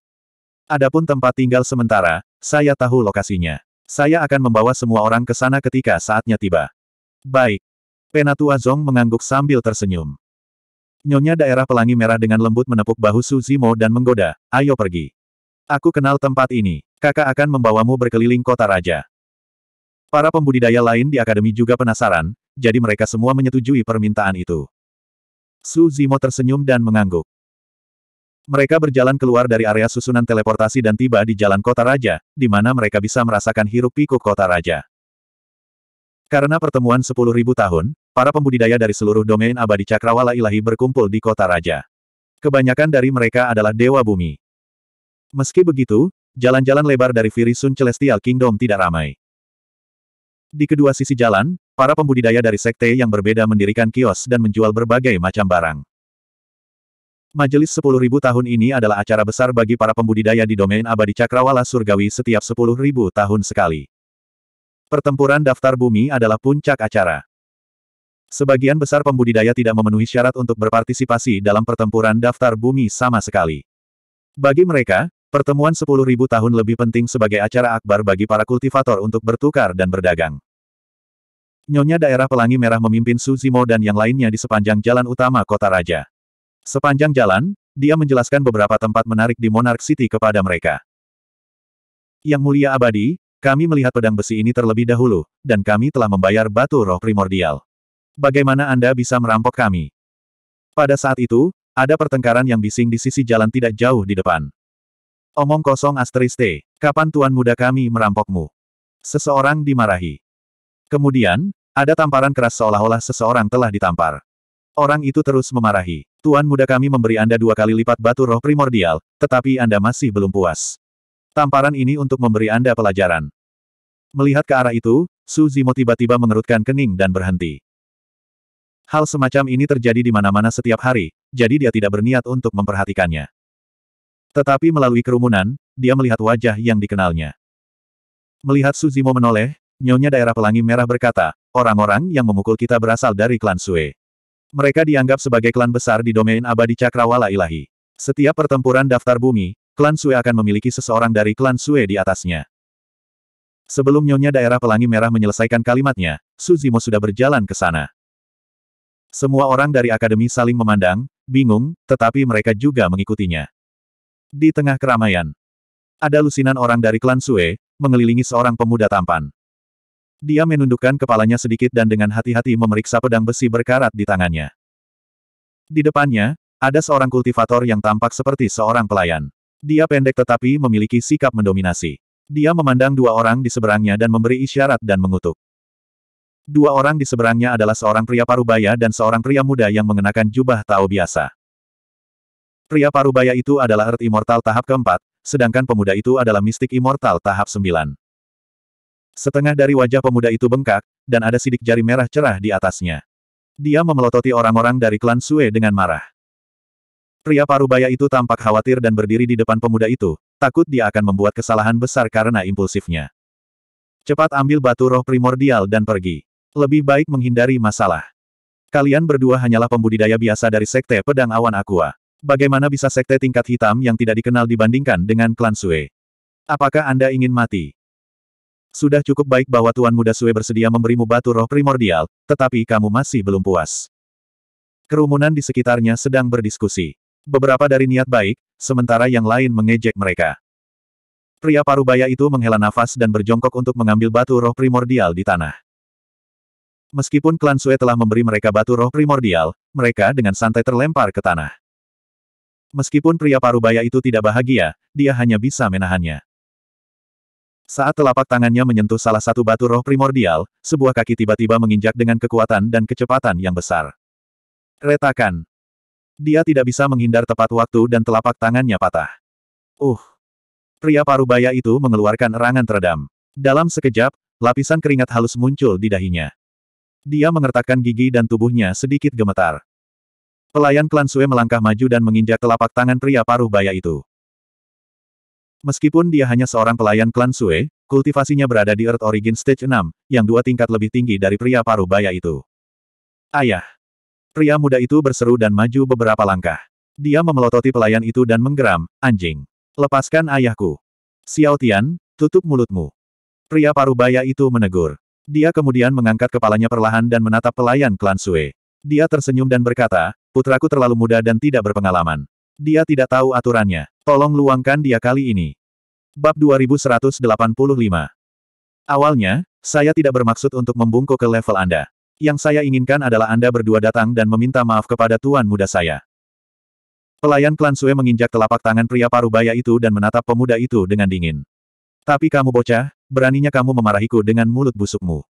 Adapun tempat tinggal sementara, saya tahu lokasinya. Saya akan membawa semua orang ke sana ketika saatnya tiba. Baik. Penatua Zong mengangguk sambil tersenyum. Nyonya daerah pelangi merah dengan lembut menepuk bahu Suzimo dan menggoda, ayo pergi. Aku kenal tempat ini kakak akan membawamu berkeliling kota raja. Para pembudidaya lain di akademi juga penasaran, jadi mereka semua menyetujui permintaan itu. Su Zimo tersenyum dan mengangguk. Mereka berjalan keluar dari area susunan teleportasi dan tiba di jalan kota raja, di mana mereka bisa merasakan hiruk-pikuk kota raja. Karena pertemuan 10.000 tahun, para pembudidaya dari seluruh domain abadi cakrawala ilahi berkumpul di kota raja. Kebanyakan dari mereka adalah dewa bumi. Meski begitu, jalan-jalan lebar dari Virisun Celestial Kingdom tidak ramai. Di kedua sisi jalan, para pembudidaya dari sekte yang berbeda mendirikan kios dan menjual berbagai macam barang. Majelis 10.000 tahun ini adalah acara besar bagi para pembudidaya di domain abadi cakrawala surgawi setiap 10.000 tahun sekali. Pertempuran daftar bumi adalah puncak acara. Sebagian besar pembudidaya tidak memenuhi syarat untuk berpartisipasi dalam pertempuran daftar bumi sama sekali. Bagi mereka, Pertemuan 10.000 tahun lebih penting sebagai acara akbar bagi para kultivator untuk bertukar dan berdagang. Nyonya daerah Pelangi Merah memimpin Suzimo dan yang lainnya di sepanjang jalan utama kota raja. Sepanjang jalan, dia menjelaskan beberapa tempat menarik di Monarch City kepada mereka. Yang mulia abadi, kami melihat pedang besi ini terlebih dahulu, dan kami telah membayar batu roh primordial. Bagaimana Anda bisa merampok kami? Pada saat itu, ada pertengkaran yang bising di sisi jalan tidak jauh di depan. Omong kosong asteriste, kapan tuan muda kami merampokmu? Seseorang dimarahi. Kemudian, ada tamparan keras seolah-olah seseorang telah ditampar. Orang itu terus memarahi. Tuan muda kami memberi Anda dua kali lipat batu roh primordial, tetapi Anda masih belum puas. Tamparan ini untuk memberi Anda pelajaran. Melihat ke arah itu, Su Zimo tiba-tiba mengerutkan kening dan berhenti. Hal semacam ini terjadi di mana-mana setiap hari, jadi dia tidak berniat untuk memperhatikannya. Tetapi melalui kerumunan, dia melihat wajah yang dikenalnya. Melihat Suzimo menoleh, nyonya daerah pelangi merah berkata, orang-orang yang memukul kita berasal dari klan Sue. Mereka dianggap sebagai klan besar di domain abadi cakrawala ilahi. Setiap pertempuran daftar bumi, klan Sue akan memiliki seseorang dari klan Sue di atasnya. Sebelum nyonya daerah pelangi merah menyelesaikan kalimatnya, Suzimo sudah berjalan ke sana. Semua orang dari akademi saling memandang, bingung, tetapi mereka juga mengikutinya di tengah keramaian. Ada lusinan orang dari klan Sue, mengelilingi seorang pemuda tampan. Dia menundukkan kepalanya sedikit dan dengan hati-hati memeriksa pedang besi berkarat di tangannya. Di depannya, ada seorang kultivator yang tampak seperti seorang pelayan. Dia pendek tetapi memiliki sikap mendominasi. Dia memandang dua orang di seberangnya dan memberi isyarat dan mengutuk. Dua orang di seberangnya adalah seorang pria parubaya dan seorang pria muda yang mengenakan jubah tahu biasa. Pria parubaya itu adalah Earth Immortal tahap keempat, sedangkan pemuda itu adalah Mystic Immortal tahap sembilan. Setengah dari wajah pemuda itu bengkak, dan ada sidik jari merah cerah di atasnya. Dia memelototi orang-orang dari klan Sue dengan marah. Pria parubaya itu tampak khawatir dan berdiri di depan pemuda itu, takut dia akan membuat kesalahan besar karena impulsifnya. Cepat ambil batu roh primordial dan pergi. Lebih baik menghindari masalah. Kalian berdua hanyalah pembudidaya biasa dari Sekte Pedang Awan Aqua. Bagaimana bisa sekte tingkat hitam yang tidak dikenal dibandingkan dengan klan Sue? Apakah Anda ingin mati? Sudah cukup baik bahwa Tuan Muda Sue bersedia memberimu batu roh primordial, tetapi kamu masih belum puas. Kerumunan di sekitarnya sedang berdiskusi. Beberapa dari niat baik, sementara yang lain mengejek mereka. Pria parubaya itu menghela nafas dan berjongkok untuk mengambil batu roh primordial di tanah. Meskipun klan Sue telah memberi mereka batu roh primordial, mereka dengan santai terlempar ke tanah. Meskipun pria parubaya itu tidak bahagia, dia hanya bisa menahannya. Saat telapak tangannya menyentuh salah satu batu roh primordial, sebuah kaki tiba-tiba menginjak dengan kekuatan dan kecepatan yang besar. Retakan. Dia tidak bisa menghindar tepat waktu dan telapak tangannya patah. Uh. Pria parubaya itu mengeluarkan erangan teredam. Dalam sekejap, lapisan keringat halus muncul di dahinya. Dia mengertakkan gigi dan tubuhnya sedikit gemetar. Pelayan klan Sue melangkah maju dan menginjak telapak tangan pria paruh baya itu. Meskipun dia hanya seorang pelayan klan Sue, kultivasinya berada di Earth Origin Stage 6, yang dua tingkat lebih tinggi dari pria paruh baya itu. Ayah! Pria muda itu berseru dan maju beberapa langkah. Dia memelototi pelayan itu dan menggeram, anjing. Lepaskan ayahku. Xiao Tian, tutup mulutmu. Pria paruh baya itu menegur. Dia kemudian mengangkat kepalanya perlahan dan menatap pelayan klan Sue. Dia tersenyum dan berkata, Putraku terlalu muda dan tidak berpengalaman. Dia tidak tahu aturannya. Tolong luangkan dia kali ini. Bab 2185 Awalnya, saya tidak bermaksud untuk membungkuk ke level Anda. Yang saya inginkan adalah Anda berdua datang dan meminta maaf kepada Tuan Muda saya. Pelayan klan Sue menginjak telapak tangan pria parubaya itu dan menatap pemuda itu dengan dingin. Tapi kamu bocah, beraninya kamu memarahiku dengan mulut busukmu.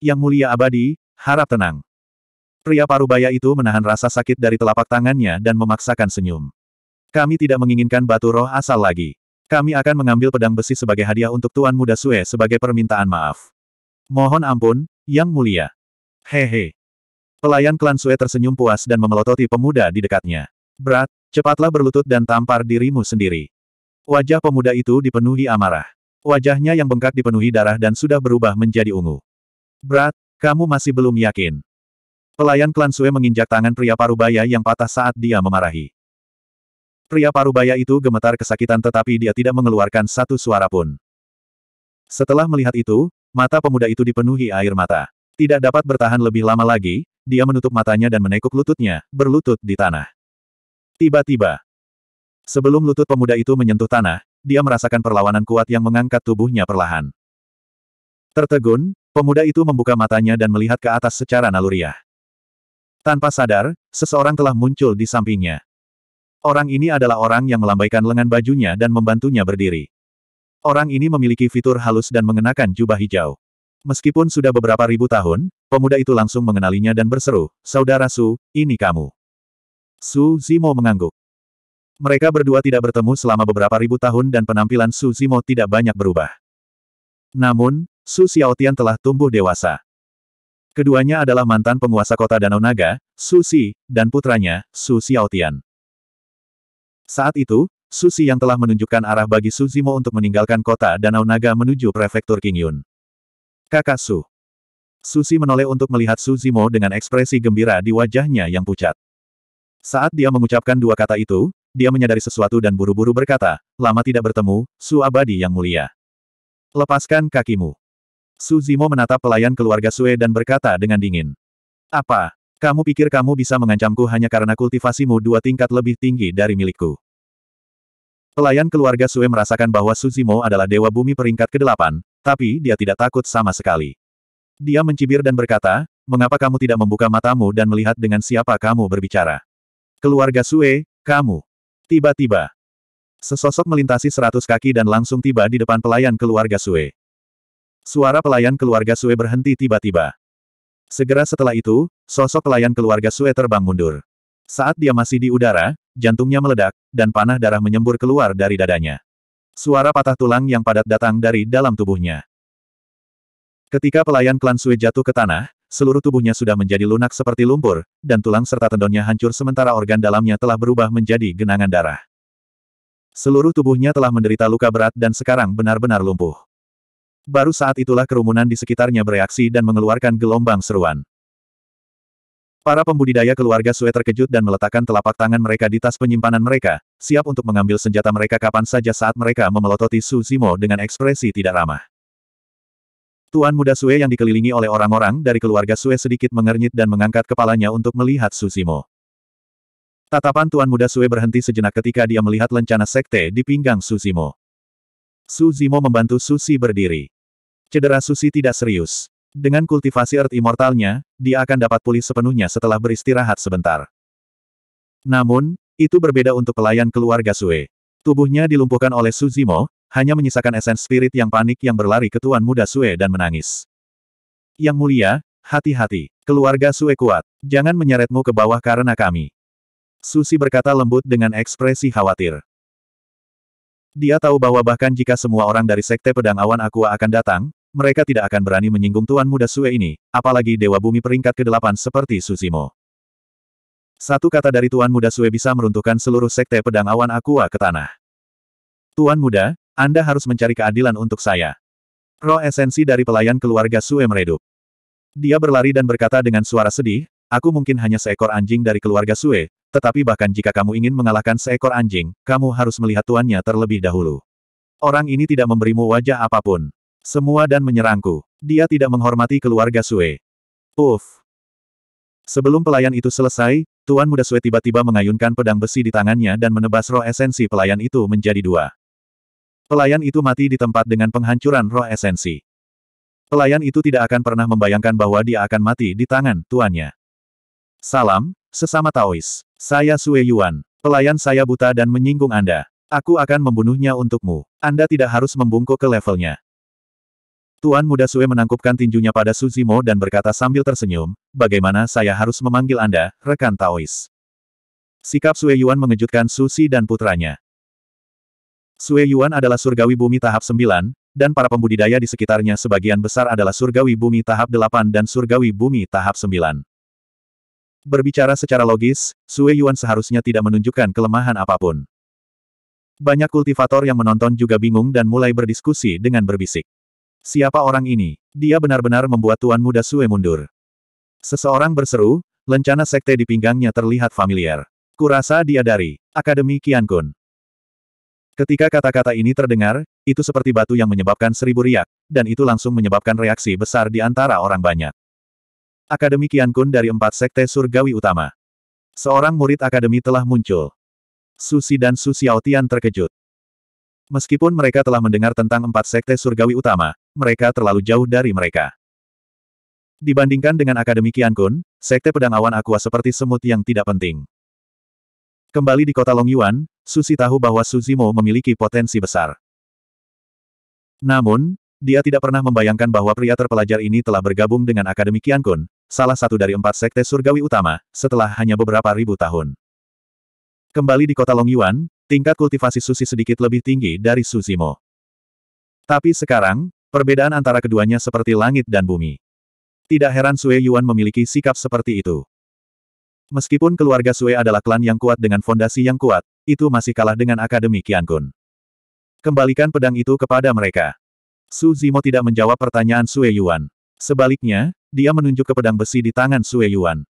Yang mulia abadi, harap tenang. Pria parubaya itu menahan rasa sakit dari telapak tangannya dan memaksakan senyum. Kami tidak menginginkan batu roh asal lagi. Kami akan mengambil pedang besi sebagai hadiah untuk Tuan Muda Sue sebagai permintaan maaf. Mohon ampun, Yang Mulia. Hehe. Pelayan klan Sue tersenyum puas dan memelototi pemuda di dekatnya. Berat, cepatlah berlutut dan tampar dirimu sendiri. Wajah pemuda itu dipenuhi amarah. Wajahnya yang bengkak dipenuhi darah dan sudah berubah menjadi ungu. Berat, kamu masih belum yakin. Pelayan klan Sue menginjak tangan pria parubaya yang patah saat dia memarahi. Pria parubaya itu gemetar kesakitan tetapi dia tidak mengeluarkan satu suara pun. Setelah melihat itu, mata pemuda itu dipenuhi air mata. Tidak dapat bertahan lebih lama lagi, dia menutup matanya dan menekuk lututnya, berlutut di tanah. Tiba-tiba, sebelum lutut pemuda itu menyentuh tanah, dia merasakan perlawanan kuat yang mengangkat tubuhnya perlahan. Tertegun, pemuda itu membuka matanya dan melihat ke atas secara naluriah. Tanpa sadar, seseorang telah muncul di sampingnya. Orang ini adalah orang yang melambaikan lengan bajunya dan membantunya berdiri. Orang ini memiliki fitur halus dan mengenakan jubah hijau. Meskipun sudah beberapa ribu tahun, pemuda itu langsung mengenalinya dan berseru, Saudara Su, ini kamu. Su Zimo mengangguk. Mereka berdua tidak bertemu selama beberapa ribu tahun dan penampilan Su Zimo tidak banyak berubah. Namun, Su Xiaotian telah tumbuh dewasa. Keduanya adalah mantan penguasa kota Danau Naga, Su Xi, dan putranya, Su Xiaotian. Saat itu, Su Xi yang telah menunjukkan arah bagi Su Zimo untuk meninggalkan kota Danau Naga menuju prefektur Qingyun. Kakak Su. Su Xi menoleh untuk melihat Su Zimo dengan ekspresi gembira di wajahnya yang pucat. Saat dia mengucapkan dua kata itu, dia menyadari sesuatu dan buru-buru berkata, lama tidak bertemu, Su Abadi yang mulia. Lepaskan kakimu. Suzimo menatap pelayan keluarga Sue dan berkata dengan dingin. Apa? Kamu pikir kamu bisa mengancamku hanya karena kultivasimu dua tingkat lebih tinggi dari milikku? Pelayan keluarga Sue merasakan bahwa Suzimo adalah dewa bumi peringkat ke-8, tapi dia tidak takut sama sekali. Dia mencibir dan berkata, mengapa kamu tidak membuka matamu dan melihat dengan siapa kamu berbicara? Keluarga Sue, kamu. Tiba-tiba. Sesosok melintasi seratus kaki dan langsung tiba di depan pelayan keluarga Sue. Suara pelayan keluarga Sue berhenti tiba-tiba. Segera setelah itu, sosok pelayan keluarga Sue terbang mundur. Saat dia masih di udara, jantungnya meledak, dan panah darah menyembur keluar dari dadanya. Suara patah tulang yang padat datang dari dalam tubuhnya. Ketika pelayan klan Sue jatuh ke tanah, seluruh tubuhnya sudah menjadi lunak seperti lumpur, dan tulang serta tendonnya hancur sementara organ dalamnya telah berubah menjadi genangan darah. Seluruh tubuhnya telah menderita luka berat dan sekarang benar-benar lumpuh. Baru saat itulah kerumunan di sekitarnya bereaksi dan mengeluarkan gelombang seruan. Para pembudidaya keluarga Sue terkejut dan meletakkan telapak tangan mereka di tas penyimpanan mereka, siap untuk mengambil senjata mereka kapan saja saat mereka memelototi Su Zimo dengan ekspresi tidak ramah. Tuan muda Sue yang dikelilingi oleh orang-orang dari keluarga Sue sedikit mengernyit dan mengangkat kepalanya untuk melihat Su Zimo. Tatapan Tuan muda Sue berhenti sejenak ketika dia melihat lencana sekte di pinggang Su Zimo. Su Zimo membantu Susi berdiri. Cedera Susi tidak serius. Dengan kultivasi Earth Immortalnya, dia akan dapat pulih sepenuhnya setelah beristirahat sebentar. Namun, itu berbeda untuk pelayan keluarga Sue. Tubuhnya dilumpuhkan oleh Suzimo, hanya menyisakan esens spirit yang panik yang berlari ke Tuan Muda Sue dan menangis. Yang mulia, hati-hati, keluarga Sue kuat, jangan menyeretmu ke bawah karena kami. Susi berkata lembut dengan ekspresi khawatir. Dia tahu bahwa bahkan jika semua orang dari Sekte Pedang Awan Aqua akan datang, mereka tidak akan berani menyinggung Tuan Muda Sue ini, apalagi Dewa Bumi peringkat ke-8 seperti Suzimo. Satu kata dari Tuan Muda Sue bisa meruntuhkan seluruh sekte pedang awan Aqua ke tanah. Tuan Muda, Anda harus mencari keadilan untuk saya. Roh esensi dari pelayan keluarga Sue meredup. Dia berlari dan berkata dengan suara sedih, Aku mungkin hanya seekor anjing dari keluarga Sue, tetapi bahkan jika kamu ingin mengalahkan seekor anjing, kamu harus melihat tuannya terlebih dahulu. Orang ini tidak memberimu wajah apapun. Semua dan menyerangku. Dia tidak menghormati keluarga Sue. Uff. Sebelum pelayan itu selesai, Tuan Muda Sue tiba-tiba mengayunkan pedang besi di tangannya dan menebas roh esensi pelayan itu menjadi dua. Pelayan itu mati di tempat dengan penghancuran roh esensi. Pelayan itu tidak akan pernah membayangkan bahwa dia akan mati di tangan tuannya. Salam, sesama Taois. Saya Sue Yuan. Pelayan saya buta dan menyinggung Anda. Aku akan membunuhnya untukmu. Anda tidak harus membungkuk ke levelnya. Tuan muda Sue menangkupkan tinjunya pada Suzimo dan berkata sambil tersenyum, bagaimana saya harus memanggil Anda, rekan Taois. Sikap Sue Yuan mengejutkan Susi dan putranya. Sue Yuan adalah surgawi bumi tahap 9, dan para pembudidaya di sekitarnya sebagian besar adalah surgawi bumi tahap 8 dan surgawi bumi tahap 9. Berbicara secara logis, Sue Yuan seharusnya tidak menunjukkan kelemahan apapun. Banyak kultivator yang menonton juga bingung dan mulai berdiskusi dengan berbisik. Siapa orang ini? Dia benar-benar membuat Tuan Muda Sue mundur. Seseorang berseru, lencana sekte di pinggangnya terlihat familiar. Kurasa dia dari Akademi Kian Kun. Ketika kata-kata ini terdengar, itu seperti batu yang menyebabkan seribu riak, dan itu langsung menyebabkan reaksi besar di antara orang banyak. Akademi Kian Kun dari empat sekte surgawi utama. Seorang murid akademi telah muncul. Susi dan Su Aotian terkejut. Meskipun mereka telah mendengar tentang empat sekte surgawi utama, mereka terlalu jauh dari mereka. Dibandingkan dengan Akademi Kiankun, Kun, sekte pedang awan aqua seperti semut yang tidak penting. Kembali di kota Longyuan, Susi tahu bahwa Suzimo memiliki potensi besar. Namun, dia tidak pernah membayangkan bahwa pria terpelajar ini telah bergabung dengan Akademi Kiankun, Kun, salah satu dari empat sekte surgawi utama, setelah hanya beberapa ribu tahun. Kembali di kota Longyuan, tingkat kultivasi Susi sedikit lebih tinggi dari Suzimo. Tapi sekarang, perbedaan antara keduanya seperti langit dan bumi. Tidak heran Sue Yuan memiliki sikap seperti itu. Meskipun keluarga Sue adalah klan yang kuat dengan fondasi yang kuat, itu masih kalah dengan Akademi Qiankun. Kembalikan pedang itu kepada mereka. Su Zimo tidak menjawab pertanyaan Sue Yuan. Sebaliknya, dia menunjuk ke pedang besi di tangan Sue Yuan.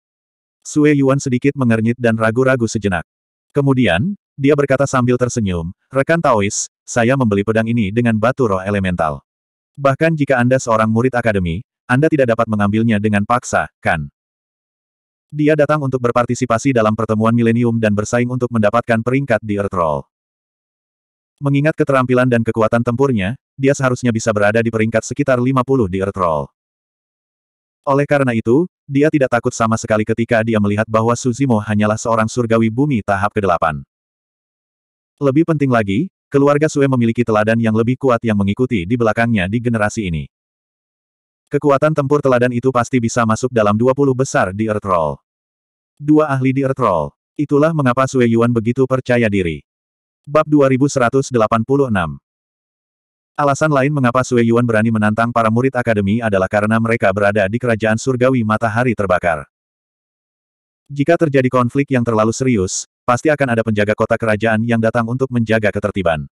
Sue Yuan sedikit mengernyit dan ragu-ragu sejenak. Kemudian, dia berkata sambil tersenyum, rekan Taois, saya membeli pedang ini dengan batu roh elemental. Bahkan jika Anda seorang murid akademi, Anda tidak dapat mengambilnya dengan paksa, kan? Dia datang untuk berpartisipasi dalam pertemuan milenium dan bersaing untuk mendapatkan peringkat di Earth Roll. Mengingat keterampilan dan kekuatan tempurnya, dia seharusnya bisa berada di peringkat sekitar 50 di Roll. Oleh karena itu, dia tidak takut sama sekali ketika dia melihat bahwa Suzimo hanyalah seorang surgawi bumi tahap ke-8. Lebih penting lagi, keluarga Sue memiliki teladan yang lebih kuat yang mengikuti di belakangnya di generasi ini. Kekuatan tempur teladan itu pasti bisa masuk dalam 20 besar di Earth Roll. Dua ahli di Earth Roll. Itulah mengapa Sue Yuan begitu percaya diri. Bab 2186 Alasan lain mengapa Sue Yuan berani menantang para murid akademi adalah karena mereka berada di kerajaan surgawi matahari terbakar. Jika terjadi konflik yang terlalu serius, Pasti akan ada penjaga kota kerajaan yang datang untuk menjaga ketertiban.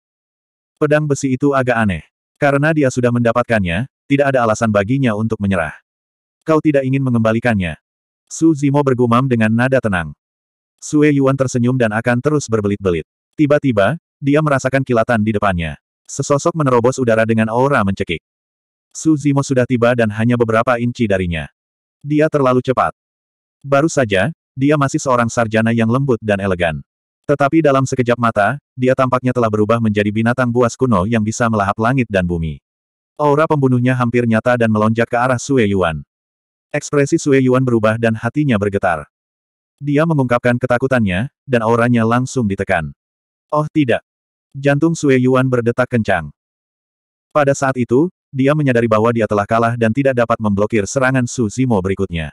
Pedang besi itu agak aneh. Karena dia sudah mendapatkannya, tidak ada alasan baginya untuk menyerah. Kau tidak ingin mengembalikannya. Su Zimo bergumam dengan nada tenang. Sue Yuan tersenyum dan akan terus berbelit-belit. Tiba-tiba, dia merasakan kilatan di depannya. Sesosok menerobos udara dengan aura mencekik. Su Zimo sudah tiba dan hanya beberapa inci darinya. Dia terlalu cepat. Baru saja, dia masih seorang sarjana yang lembut dan elegan. Tetapi dalam sekejap mata, dia tampaknya telah berubah menjadi binatang buas kuno yang bisa melahap langit dan bumi. Aura pembunuhnya hampir nyata dan melonjak ke arah Sue Yuan. Ekspresi Sue Yuan berubah dan hatinya bergetar. Dia mengungkapkan ketakutannya, dan auranya langsung ditekan. Oh tidak. Jantung Sue Yuan berdetak kencang. Pada saat itu, dia menyadari bahwa dia telah kalah dan tidak dapat memblokir serangan Su Zimo berikutnya.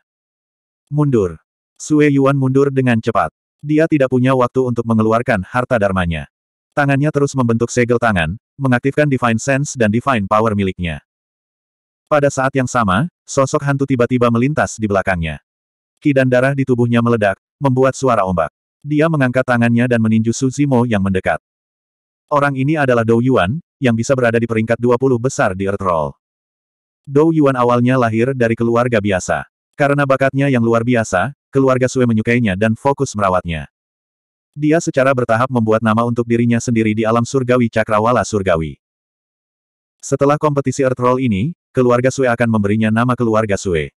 Mundur. Sue Yuan mundur dengan cepat. Dia tidak punya waktu untuk mengeluarkan harta darmanya. Tangannya terus membentuk segel tangan, mengaktifkan Divine Sense dan Divine Power miliknya. Pada saat yang sama, sosok hantu tiba-tiba melintas di belakangnya. Kidan darah di tubuhnya meledak, membuat suara ombak. Dia mengangkat tangannya dan meninju Suzimo yang mendekat. Orang ini adalah Dou Yuan, yang bisa berada di peringkat 20 besar di Earth Roll. Dou Yuan awalnya lahir dari keluarga biasa. Karena bakatnya yang luar biasa, keluarga Sue menyukainya dan fokus merawatnya. Dia secara bertahap membuat nama untuk dirinya sendiri di alam surgawi cakrawala surgawi. Setelah kompetisi Earth Roll ini, keluarga Sue akan memberinya nama keluarga Sue.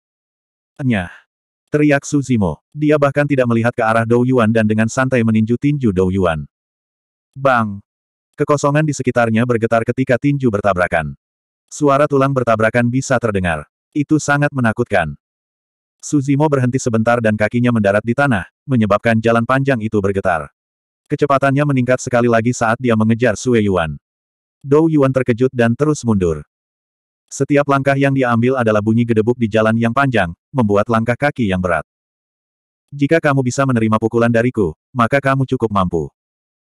Enyah, Teriak Suzimo. Dia bahkan tidak melihat ke arah Dou Yuan dan dengan santai meninju tinju Dou Yuan. Bang! Kekosongan di sekitarnya bergetar ketika tinju bertabrakan. Suara tulang bertabrakan bisa terdengar. Itu sangat menakutkan. Suzimo berhenti sebentar dan kakinya mendarat di tanah, menyebabkan jalan panjang itu bergetar. Kecepatannya meningkat sekali lagi saat dia mengejar Sue Yuan. Dou Yuan terkejut dan terus mundur. Setiap langkah yang diambil adalah bunyi gedebuk di jalan yang panjang, membuat langkah kaki yang berat. Jika kamu bisa menerima pukulan dariku, maka kamu cukup mampu.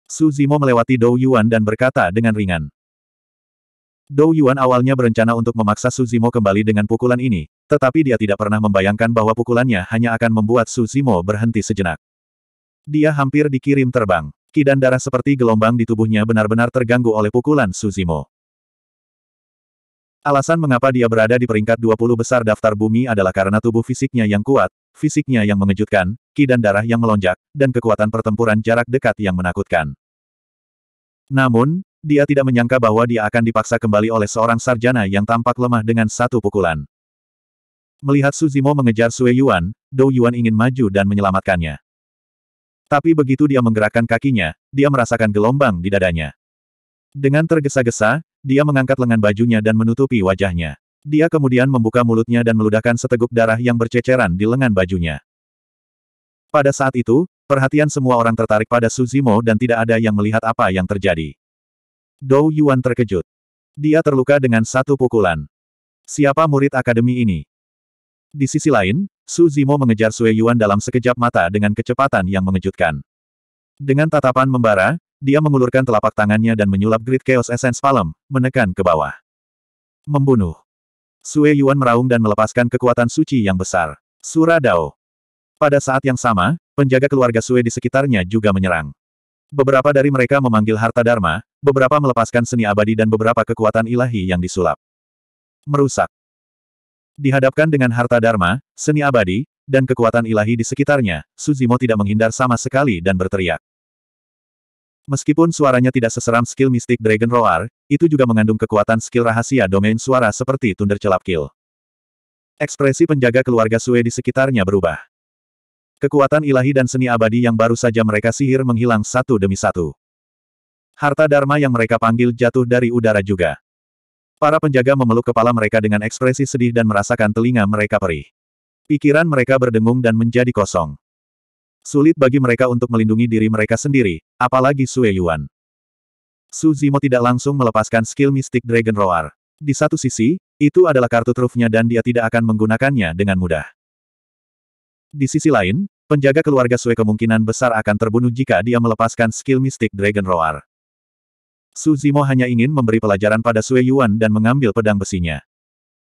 Su Zimo melewati Dou Yuan dan berkata dengan ringan. Dou Yuan awalnya berencana untuk memaksa Su Zimo kembali dengan pukulan ini, tetapi dia tidak pernah membayangkan bahwa pukulannya hanya akan membuat Suzimo berhenti sejenak. Dia hampir dikirim terbang. Kidan darah seperti gelombang di tubuhnya benar-benar terganggu oleh pukulan Suzimo. Alasan mengapa dia berada di peringkat 20 besar daftar bumi adalah karena tubuh fisiknya yang kuat, fisiknya yang mengejutkan, ki dan darah yang melonjak, dan kekuatan pertempuran jarak dekat yang menakutkan. Namun, dia tidak menyangka bahwa dia akan dipaksa kembali oleh seorang sarjana yang tampak lemah dengan satu pukulan. Melihat Suzimo mengejar Sue Yuan, Dou Yuan ingin maju dan menyelamatkannya. Tapi begitu dia menggerakkan kakinya, dia merasakan gelombang di dadanya. Dengan tergesa-gesa, dia mengangkat lengan bajunya dan menutupi wajahnya. Dia kemudian membuka mulutnya dan meludahkan seteguk darah yang berceceran di lengan bajunya. Pada saat itu, perhatian semua orang tertarik pada Suzimo dan tidak ada yang melihat apa yang terjadi. Dou Yuan terkejut. Dia terluka dengan satu pukulan. Siapa murid akademi ini? Di sisi lain, Su Zimo mengejar Sue Yuan dalam sekejap mata dengan kecepatan yang mengejutkan. Dengan tatapan membara, dia mengulurkan telapak tangannya dan menyulap Great Chaos Essence Palem, menekan ke bawah. Membunuh. Sue Yuan meraung dan melepaskan kekuatan suci yang besar. Sura Pada saat yang sama, penjaga keluarga Sue di sekitarnya juga menyerang. Beberapa dari mereka memanggil harta dharma, beberapa melepaskan seni abadi dan beberapa kekuatan ilahi yang disulap. Merusak. Dihadapkan dengan harta dharma, seni abadi, dan kekuatan ilahi di sekitarnya, Suzimo tidak menghindar sama sekali dan berteriak. Meskipun suaranya tidak seseram skill mistik Dragon Roar, itu juga mengandung kekuatan skill rahasia domain suara seperti Thunder Celap Kill. Ekspresi penjaga keluarga Sue di sekitarnya berubah. Kekuatan ilahi dan seni abadi yang baru saja mereka sihir menghilang satu demi satu. Harta Dharma yang mereka panggil jatuh dari udara juga. Para penjaga memeluk kepala mereka dengan ekspresi sedih dan merasakan telinga mereka perih. Pikiran mereka berdengung dan menjadi kosong. Sulit bagi mereka untuk melindungi diri mereka sendiri, apalagi Sue Yuan. Su Zimo tidak langsung melepaskan skill mistik Dragon Roar. Di satu sisi, itu adalah kartu trufnya dan dia tidak akan menggunakannya dengan mudah. Di sisi lain, penjaga keluarga Sue kemungkinan besar akan terbunuh jika dia melepaskan skill mistik Dragon Roar. Su Zimo hanya ingin memberi pelajaran pada Sue Yuan dan mengambil pedang besinya.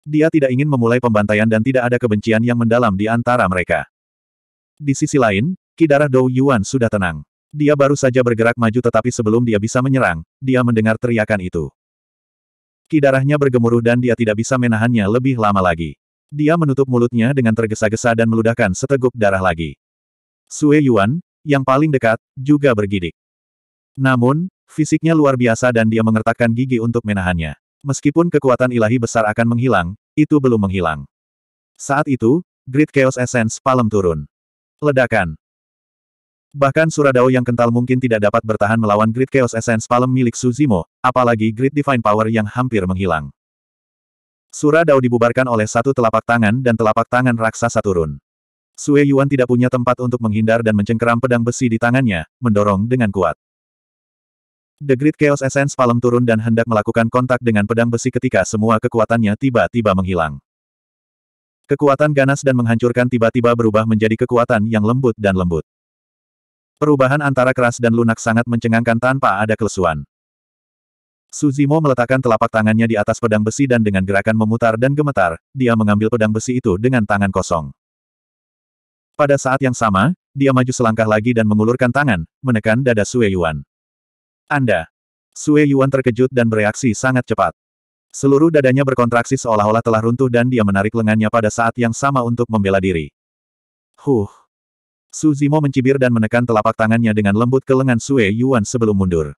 Dia tidak ingin memulai pembantaian dan tidak ada kebencian yang mendalam di antara mereka. Di sisi lain, Kidara Dou Yuan sudah tenang. Dia baru saja bergerak maju tetapi sebelum dia bisa menyerang, dia mendengar teriakan itu. Kidarahnya bergemuruh dan dia tidak bisa menahannya lebih lama lagi. Dia menutup mulutnya dengan tergesa-gesa dan meludahkan seteguk darah lagi. Sue Yuan, yang paling dekat, juga bergidik. Namun, Fisiknya luar biasa dan dia mengertakkan gigi untuk menahannya. Meskipun kekuatan ilahi besar akan menghilang, itu belum menghilang. Saat itu, Great Chaos Essence palem turun. Ledakan. Bahkan Suradao yang kental mungkin tidak dapat bertahan melawan Great Chaos Essence palem milik Suzimo, apalagi Great Divine Power yang hampir menghilang. Suradao dibubarkan oleh satu telapak tangan dan telapak tangan raksasa turun. Sue Yuan tidak punya tempat untuk menghindar dan mencengkeram pedang besi di tangannya, mendorong dengan kuat. The Great Chaos Essence Palem turun dan hendak melakukan kontak dengan pedang besi ketika semua kekuatannya tiba-tiba menghilang. Kekuatan ganas dan menghancurkan tiba-tiba berubah menjadi kekuatan yang lembut dan lembut. Perubahan antara keras dan lunak sangat mencengangkan tanpa ada kelesuan. Suzimo meletakkan telapak tangannya di atas pedang besi dan dengan gerakan memutar dan gemetar, dia mengambil pedang besi itu dengan tangan kosong. Pada saat yang sama, dia maju selangkah lagi dan mengulurkan tangan, menekan dada Sue Yuan. Anda. Sue Yuan terkejut dan bereaksi sangat cepat. Seluruh dadanya berkontraksi seolah-olah telah runtuh dan dia menarik lengannya pada saat yang sama untuk membela diri. Huh. Su Zimo mencibir dan menekan telapak tangannya dengan lembut ke lengan Sue Yuan sebelum mundur.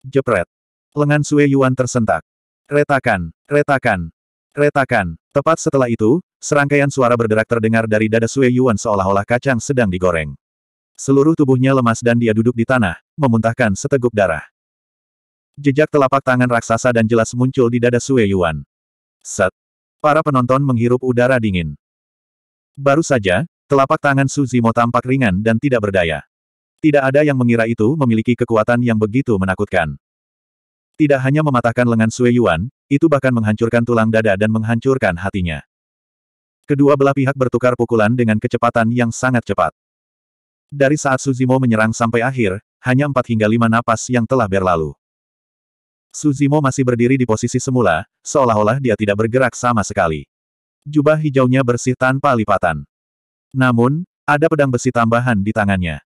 Jepret. Lengan Sue Yuan tersentak. Retakan, retakan, retakan. Tepat setelah itu, serangkaian suara berderak terdengar dari dada Sue Yuan seolah-olah kacang sedang digoreng. Seluruh tubuhnya lemas dan dia duduk di tanah, memuntahkan seteguk darah. Jejak telapak tangan raksasa dan jelas muncul di dada Sue Yuan. Set. Para penonton menghirup udara dingin. Baru saja, telapak tangan Suzimo tampak ringan dan tidak berdaya. Tidak ada yang mengira itu memiliki kekuatan yang begitu menakutkan. Tidak hanya mematahkan lengan Sue Yuan, itu bahkan menghancurkan tulang dada dan menghancurkan hatinya. Kedua belah pihak bertukar pukulan dengan kecepatan yang sangat cepat. Dari saat Suzimo menyerang sampai akhir, hanya empat hingga lima napas yang telah berlalu. Suzimo masih berdiri di posisi semula, seolah-olah dia tidak bergerak sama sekali. Jubah hijaunya bersih tanpa lipatan. Namun, ada pedang besi tambahan di tangannya.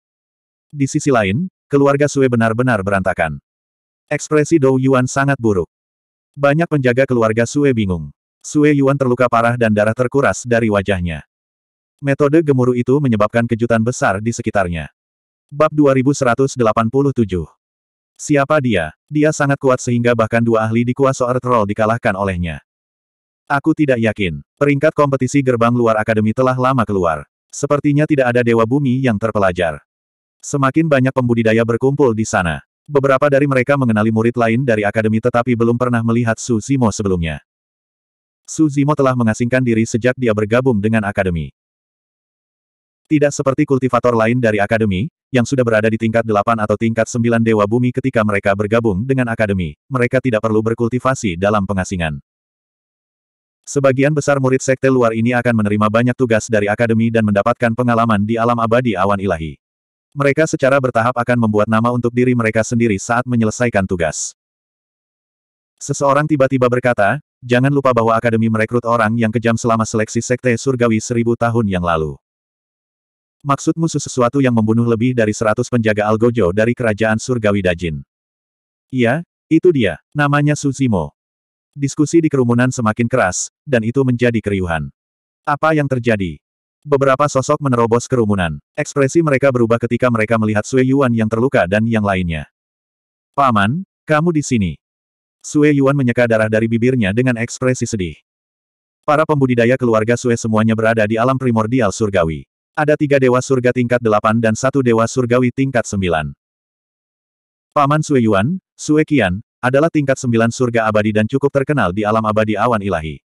Di sisi lain, keluarga Sue benar-benar berantakan. Ekspresi Dou Yuan sangat buruk. Banyak penjaga keluarga Sue bingung. Sue Yuan terluka parah dan darah terkuras dari wajahnya. Metode gemuruh itu menyebabkan kejutan besar di sekitarnya. Bab 2187. Siapa dia? Dia sangat kuat sehingga bahkan dua ahli di kuasa Earth Roll dikalahkan olehnya. Aku tidak yakin. Peringkat kompetisi gerbang luar akademi telah lama keluar. Sepertinya tidak ada dewa bumi yang terpelajar. Semakin banyak pembudidaya berkumpul di sana. Beberapa dari mereka mengenali murid lain dari akademi tetapi belum pernah melihat Su Zimo sebelumnya. Su Zimo telah mengasingkan diri sejak dia bergabung dengan akademi. Tidak seperti kultivator lain dari akademi, yang sudah berada di tingkat 8 atau tingkat 9 Dewa Bumi ketika mereka bergabung dengan akademi, mereka tidak perlu berkultivasi dalam pengasingan. Sebagian besar murid sekte luar ini akan menerima banyak tugas dari akademi dan mendapatkan pengalaman di alam abadi awan ilahi. Mereka secara bertahap akan membuat nama untuk diri mereka sendiri saat menyelesaikan tugas. Seseorang tiba-tiba berkata, jangan lupa bahwa akademi merekrut orang yang kejam selama seleksi sekte surgawi seribu tahun yang lalu. Maksudmu sesuatu yang membunuh lebih dari seratus penjaga Algojo dari kerajaan surgawi Dajin? Iya, itu dia. Namanya Suzimo. Diskusi di kerumunan semakin keras, dan itu menjadi keriuhan. Apa yang terjadi? Beberapa sosok menerobos kerumunan. Ekspresi mereka berubah ketika mereka melihat Sue Yuan yang terluka dan yang lainnya. Paman, kamu di sini. Sue Yuan menyeka darah dari bibirnya dengan ekspresi sedih. Para pembudidaya keluarga Sue semuanya berada di alam primordial surgawi. Ada tiga dewa surga tingkat delapan dan satu dewa surgawi tingkat sembilan. Paman Sue Yuan, Sue Qian, adalah tingkat sembilan surga abadi dan cukup terkenal di alam abadi awan ilahi.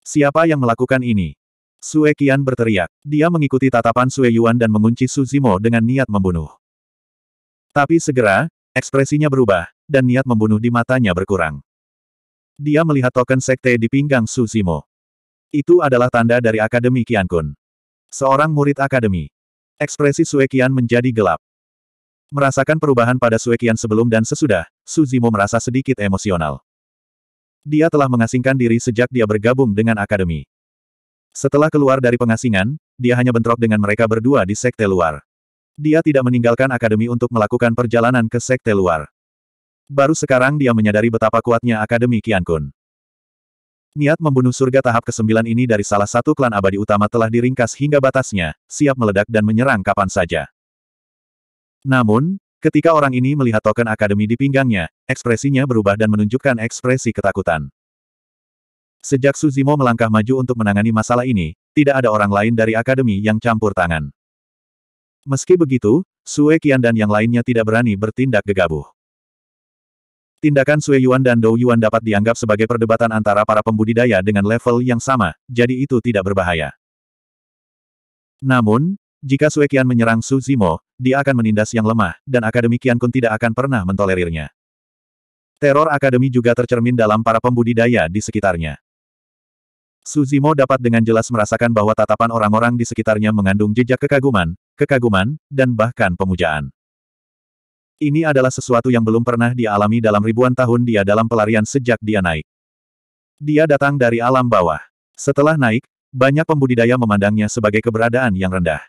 Siapa yang melakukan ini? Sue Qian berteriak. Dia mengikuti tatapan Sue Yuan dan mengunci Suzimo dengan niat membunuh. Tapi segera, ekspresinya berubah, dan niat membunuh di matanya berkurang. Dia melihat token sekte di pinggang Suzimo. Itu adalah tanda dari Akademi Qiankun. Seorang murid akademi. Ekspresi Suekian menjadi gelap. Merasakan perubahan pada Suekian sebelum dan sesudah, Suzimo merasa sedikit emosional. Dia telah mengasingkan diri sejak dia bergabung dengan akademi. Setelah keluar dari pengasingan, dia hanya bentrok dengan mereka berdua di sekte luar. Dia tidak meninggalkan akademi untuk melakukan perjalanan ke sekte luar. Baru sekarang dia menyadari betapa kuatnya akademi Kian Kun. Niat membunuh surga tahap ke-9 ini dari salah satu klan abadi utama telah diringkas hingga batasnya, siap meledak dan menyerang kapan saja. Namun, ketika orang ini melihat token akademi di pinggangnya, ekspresinya berubah dan menunjukkan ekspresi ketakutan. Sejak Suzimo melangkah maju untuk menangani masalah ini, tidak ada orang lain dari akademi yang campur tangan. Meski begitu, Sue Qian dan yang lainnya tidak berani bertindak gegabah. Tindakan Sui Yuan dan Dou Yuan dapat dianggap sebagai perdebatan antara para pembudidaya dengan level yang sama, jadi itu tidak berbahaya. Namun, jika Sui Qian menyerang Su Zimo, dia akan menindas yang lemah, dan Akademi Qian Kun tidak akan pernah mentolerirnya. Teror Akademi juga tercermin dalam para pembudidaya di sekitarnya. Su Zimo dapat dengan jelas merasakan bahwa tatapan orang-orang di sekitarnya mengandung jejak kekaguman, kekaguman, dan bahkan pemujaan. Ini adalah sesuatu yang belum pernah dia alami dalam ribuan tahun dia dalam pelarian sejak dia naik. Dia datang dari alam bawah. Setelah naik, banyak pembudidaya memandangnya sebagai keberadaan yang rendah.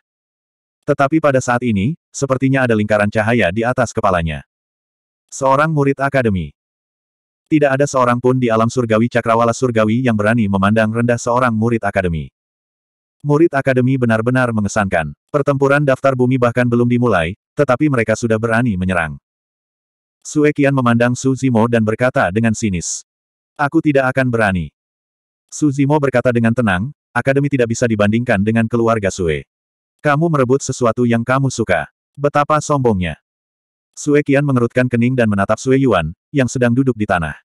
Tetapi pada saat ini, sepertinya ada lingkaran cahaya di atas kepalanya. Seorang murid akademi. Tidak ada seorang pun di alam surgawi cakrawala surgawi yang berani memandang rendah seorang murid akademi. Murid akademi benar-benar mengesankan. Pertempuran daftar bumi bahkan belum dimulai, tetapi mereka sudah berani menyerang. Sue Qian memandang Su Zimo dan berkata dengan sinis. Aku tidak akan berani. Su Zimo berkata dengan tenang, akademi tidak bisa dibandingkan dengan keluarga Sue. Kamu merebut sesuatu yang kamu suka. Betapa sombongnya. Sue Qian mengerutkan kening dan menatap Sue Yuan, yang sedang duduk di tanah.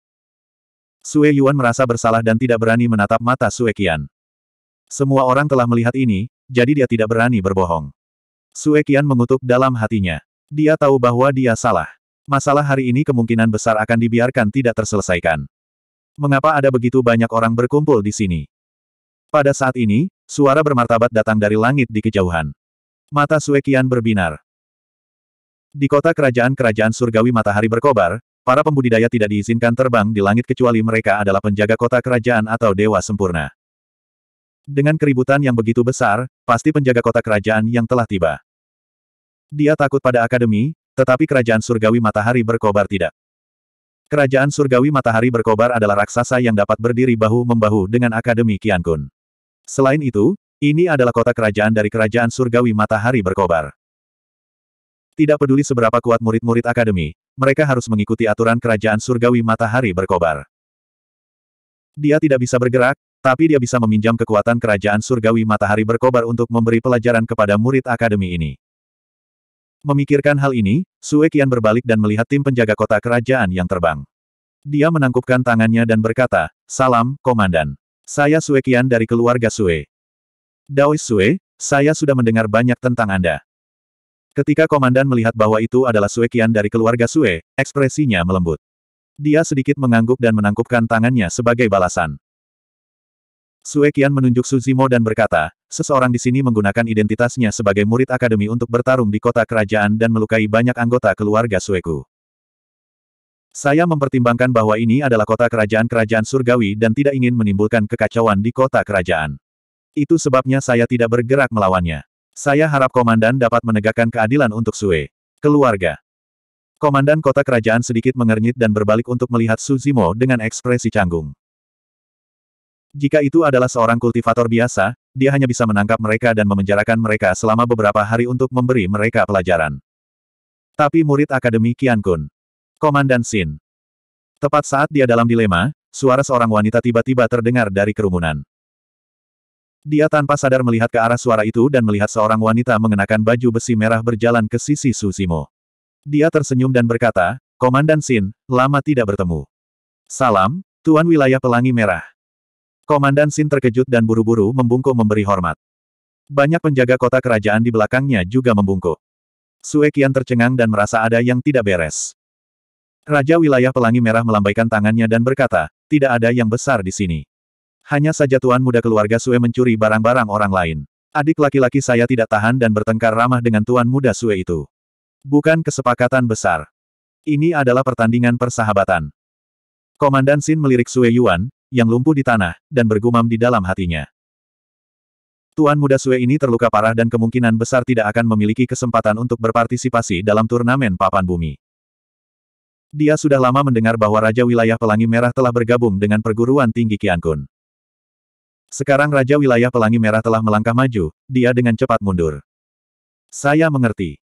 Sue Yuan merasa bersalah dan tidak berani menatap mata Sue Qian. Semua orang telah melihat ini, jadi dia tidak berani berbohong. Sue Qian mengutuk dalam hatinya. Dia tahu bahwa dia salah. Masalah hari ini kemungkinan besar akan dibiarkan tidak terselesaikan. Mengapa ada begitu banyak orang berkumpul di sini? Pada saat ini, suara bermartabat datang dari langit di kejauhan. Mata Sue Qian berbinar. Di kota kerajaan-kerajaan surgawi matahari berkobar, para pembudidaya tidak diizinkan terbang di langit kecuali mereka adalah penjaga kota kerajaan atau dewa sempurna. Dengan keributan yang begitu besar, pasti penjaga kota kerajaan yang telah tiba. Dia takut pada akademi, tetapi kerajaan surgawi matahari berkobar tidak. Kerajaan surgawi matahari berkobar adalah raksasa yang dapat berdiri bahu-membahu dengan akademi Kiankun. Selain itu, ini adalah kota kerajaan dari kerajaan surgawi matahari berkobar. Tidak peduli seberapa kuat murid-murid akademi, mereka harus mengikuti aturan kerajaan surgawi matahari berkobar. Dia tidak bisa bergerak, tapi dia bisa meminjam kekuatan kerajaan surgawi matahari berkobar untuk memberi pelajaran kepada murid akademi ini. Memikirkan hal ini, Sue Qian berbalik dan melihat tim penjaga kota kerajaan yang terbang. Dia menangkupkan tangannya dan berkata, Salam, Komandan. Saya Sue Qian dari keluarga Sue. Daois Sue, saya sudah mendengar banyak tentang Anda. Ketika Komandan melihat bahwa itu adalah Sue Qian dari keluarga Sue, ekspresinya melembut. Dia sedikit mengangguk dan menangkupkan tangannya sebagai balasan. Sue Qian menunjuk Suzimo dan berkata, seseorang di sini menggunakan identitasnya sebagai murid akademi untuk bertarung di kota kerajaan dan melukai banyak anggota keluarga Sueku. Saya mempertimbangkan bahwa ini adalah kota kerajaan-kerajaan surgawi dan tidak ingin menimbulkan kekacauan di kota kerajaan. Itu sebabnya saya tidak bergerak melawannya. Saya harap komandan dapat menegakkan keadilan untuk Sue. Keluarga. Komandan kota kerajaan sedikit mengernyit dan berbalik untuk melihat Suzimo dengan ekspresi canggung. Jika itu adalah seorang kultivator biasa, dia hanya bisa menangkap mereka dan memenjarakan mereka selama beberapa hari untuk memberi mereka pelajaran. Tapi murid Akademi Kian Kun. Komandan Sin. Tepat saat dia dalam dilema, suara seorang wanita tiba-tiba terdengar dari kerumunan. Dia tanpa sadar melihat ke arah suara itu dan melihat seorang wanita mengenakan baju besi merah berjalan ke sisi Susimo. Dia tersenyum dan berkata, Komandan Sin, lama tidak bertemu. Salam, Tuan Wilayah Pelangi Merah. Komandan Sin terkejut dan buru-buru membungkuk memberi hormat. Banyak penjaga kota kerajaan di belakangnya juga membungkuk. Sue Qian tercengang dan merasa ada yang tidak beres. Raja wilayah pelangi merah melambaikan tangannya dan berkata, tidak ada yang besar di sini. Hanya saja tuan muda keluarga Sue mencuri barang-barang orang lain. Adik laki-laki saya tidak tahan dan bertengkar ramah dengan tuan muda Sue itu. Bukan kesepakatan besar. Ini adalah pertandingan persahabatan. Komandan Sin melirik Sue Yuan, yang lumpuh di tanah, dan bergumam di dalam hatinya. Tuan muda Sue ini terluka parah dan kemungkinan besar tidak akan memiliki kesempatan untuk berpartisipasi dalam turnamen papan bumi. Dia sudah lama mendengar bahwa Raja Wilayah Pelangi Merah telah bergabung dengan perguruan tinggi Kiankun. Sekarang Raja Wilayah Pelangi Merah telah melangkah maju, dia dengan cepat mundur. Saya mengerti.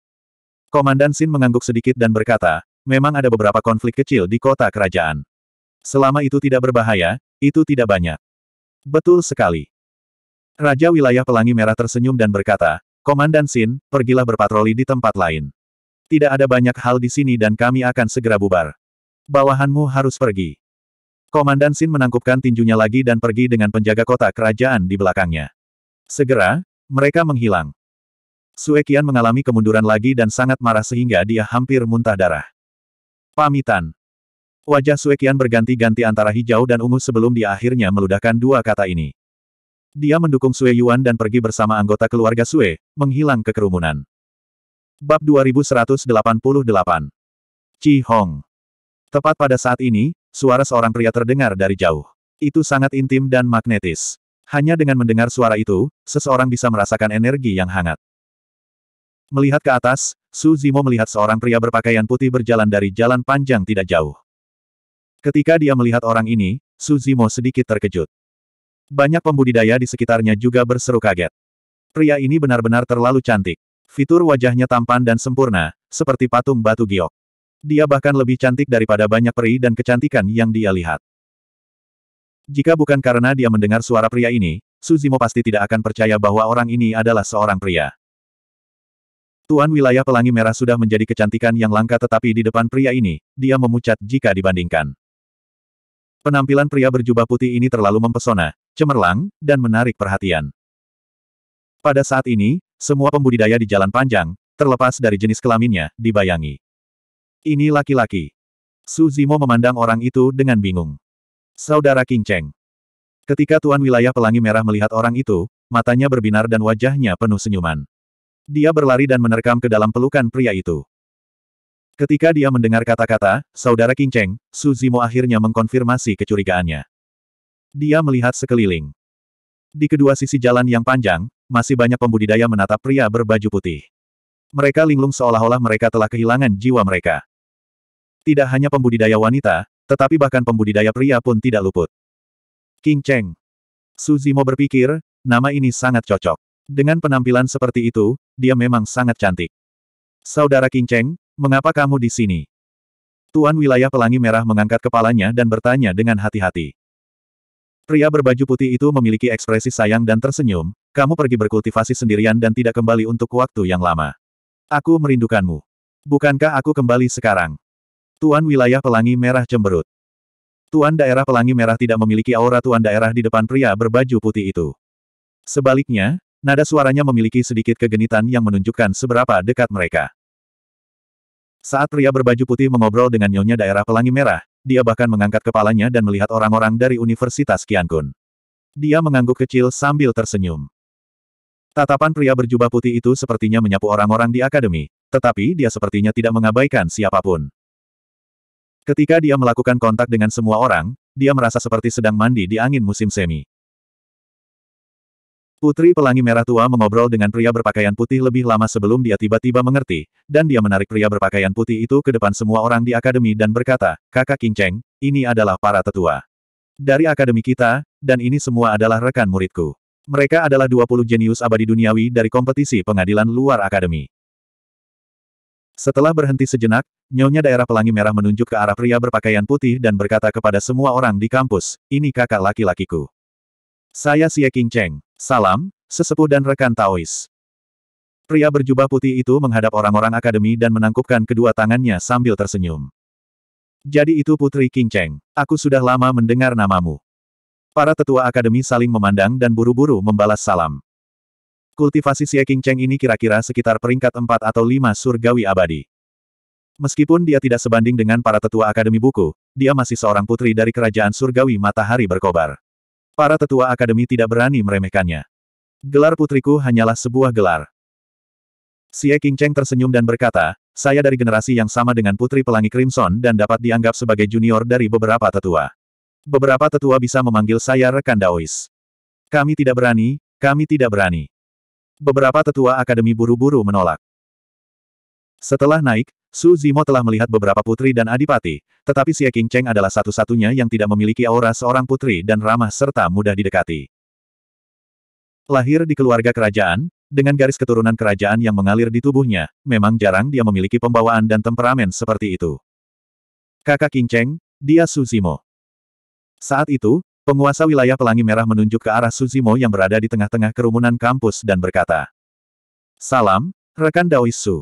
Komandan Sin mengangguk sedikit dan berkata, memang ada beberapa konflik kecil di kota kerajaan. Selama itu tidak berbahaya, itu tidak banyak. Betul sekali. Raja wilayah pelangi merah tersenyum dan berkata, Komandan Sin, pergilah berpatroli di tempat lain. Tidak ada banyak hal di sini dan kami akan segera bubar. Bawahanmu harus pergi. Komandan Sin menangkupkan tinjunya lagi dan pergi dengan penjaga kota kerajaan di belakangnya. Segera, mereka menghilang. Suekian mengalami kemunduran lagi dan sangat marah sehingga dia hampir muntah darah. Pamitan. Wajah Suekian berganti-ganti antara hijau dan ungu sebelum dia akhirnya meludahkan dua kata ini. Dia mendukung Sue Yuan dan pergi bersama anggota keluarga Sue, menghilang ke kerumunan. Bab 2188 Chi Hong Tepat pada saat ini, suara seorang pria terdengar dari jauh. Itu sangat intim dan magnetis. Hanya dengan mendengar suara itu, seseorang bisa merasakan energi yang hangat. Melihat ke atas, Su Zimo melihat seorang pria berpakaian putih berjalan dari jalan panjang tidak jauh. Ketika dia melihat orang ini, Suzimo sedikit terkejut. Banyak pembudidaya di sekitarnya juga berseru kaget. Pria ini benar-benar terlalu cantik. Fitur wajahnya tampan dan sempurna, seperti patung batu giok. Dia bahkan lebih cantik daripada banyak peri dan kecantikan yang dia lihat. Jika bukan karena dia mendengar suara pria ini, Suzimo pasti tidak akan percaya bahwa orang ini adalah seorang pria. Tuan wilayah Pelangi Merah sudah menjadi kecantikan yang langka tetapi di depan pria ini, dia memucat jika dibandingkan. Penampilan pria berjubah putih ini terlalu mempesona, cemerlang, dan menarik perhatian. Pada saat ini, semua pembudidaya di jalan panjang, terlepas dari jenis kelaminnya, dibayangi. Ini laki-laki. Su Zimo memandang orang itu dengan bingung. Saudara King Cheng. Ketika Tuan Wilayah Pelangi Merah melihat orang itu, matanya berbinar dan wajahnya penuh senyuman. Dia berlari dan menerkam ke dalam pelukan pria itu. Ketika dia mendengar kata-kata, saudara Kinceng, Su Zimo akhirnya mengkonfirmasi kecurigaannya. Dia melihat sekeliling. Di kedua sisi jalan yang panjang, masih banyak pembudidaya menatap pria berbaju putih. Mereka linglung seolah-olah mereka telah kehilangan jiwa mereka. Tidak hanya pembudidaya wanita, tetapi bahkan pembudidaya pria pun tidak luput. King Cheng. Su Zimo berpikir, nama ini sangat cocok. Dengan penampilan seperti itu, dia memang sangat cantik. Saudara King Cheng, Mengapa kamu di sini? Tuan wilayah pelangi merah mengangkat kepalanya dan bertanya dengan hati-hati. Pria berbaju putih itu memiliki ekspresi sayang dan tersenyum, kamu pergi berkultivasi sendirian dan tidak kembali untuk waktu yang lama. Aku merindukanmu. Bukankah aku kembali sekarang? Tuan wilayah pelangi merah cemberut. Tuan daerah pelangi merah tidak memiliki aura tuan daerah di depan pria berbaju putih itu. Sebaliknya, nada suaranya memiliki sedikit kegenitan yang menunjukkan seberapa dekat mereka. Saat pria berbaju putih mengobrol dengan nyonya daerah pelangi merah, dia bahkan mengangkat kepalanya dan melihat orang-orang dari Universitas Kiankun. Dia mengangguk kecil sambil tersenyum. Tatapan pria berjubah putih itu sepertinya menyapu orang-orang di akademi, tetapi dia sepertinya tidak mengabaikan siapapun. Ketika dia melakukan kontak dengan semua orang, dia merasa seperti sedang mandi di angin musim semi. Putri Pelangi Merah Tua mengobrol dengan pria berpakaian putih lebih lama sebelum dia tiba-tiba mengerti, dan dia menarik pria berpakaian putih itu ke depan semua orang di akademi dan berkata, Kakak King Cheng, ini adalah para tetua. Dari akademi kita, dan ini semua adalah rekan muridku. Mereka adalah 20 jenius abadi duniawi dari kompetisi pengadilan luar akademi. Setelah berhenti sejenak, nyonya daerah pelangi merah menunjuk ke arah pria berpakaian putih dan berkata kepada semua orang di kampus, ini kakak laki-lakiku. Saya Xie Cheng." Salam, sesepuh dan rekan Taois. Pria berjubah putih itu menghadap orang-orang akademi dan menangkupkan kedua tangannya sambil tersenyum. Jadi itu Putri King Cheng. Aku sudah lama mendengar namamu. Para tetua akademi saling memandang dan buru-buru membalas salam. Kultivasi Xie King Cheng ini kira-kira sekitar peringkat 4 atau 5 surgawi abadi. Meskipun dia tidak sebanding dengan para tetua akademi buku, dia masih seorang putri dari kerajaan surgawi matahari berkobar. Para tetua akademi tidak berani meremehkannya. Gelar putriku hanyalah sebuah gelar. Xie Cheng tersenyum dan berkata, saya dari generasi yang sama dengan Putri Pelangi Crimson dan dapat dianggap sebagai junior dari beberapa tetua. Beberapa tetua bisa memanggil saya rekan Daois. Kami tidak berani, kami tidak berani. Beberapa tetua akademi buru-buru menolak. Setelah naik, Su Zimo telah melihat beberapa putri dan adipati, tetapi Xie King Cheng adalah satu-satunya yang tidak memiliki aura seorang putri dan ramah serta mudah didekati. Lahir di keluarga kerajaan, dengan garis keturunan kerajaan yang mengalir di tubuhnya, memang jarang dia memiliki pembawaan dan temperamen seperti itu. Kakak King Cheng, dia Su Zimo. Saat itu, penguasa wilayah Pelangi Merah menunjuk ke arah Su Zimo yang berada di tengah-tengah kerumunan kampus dan berkata, Salam, rekan Daois Su.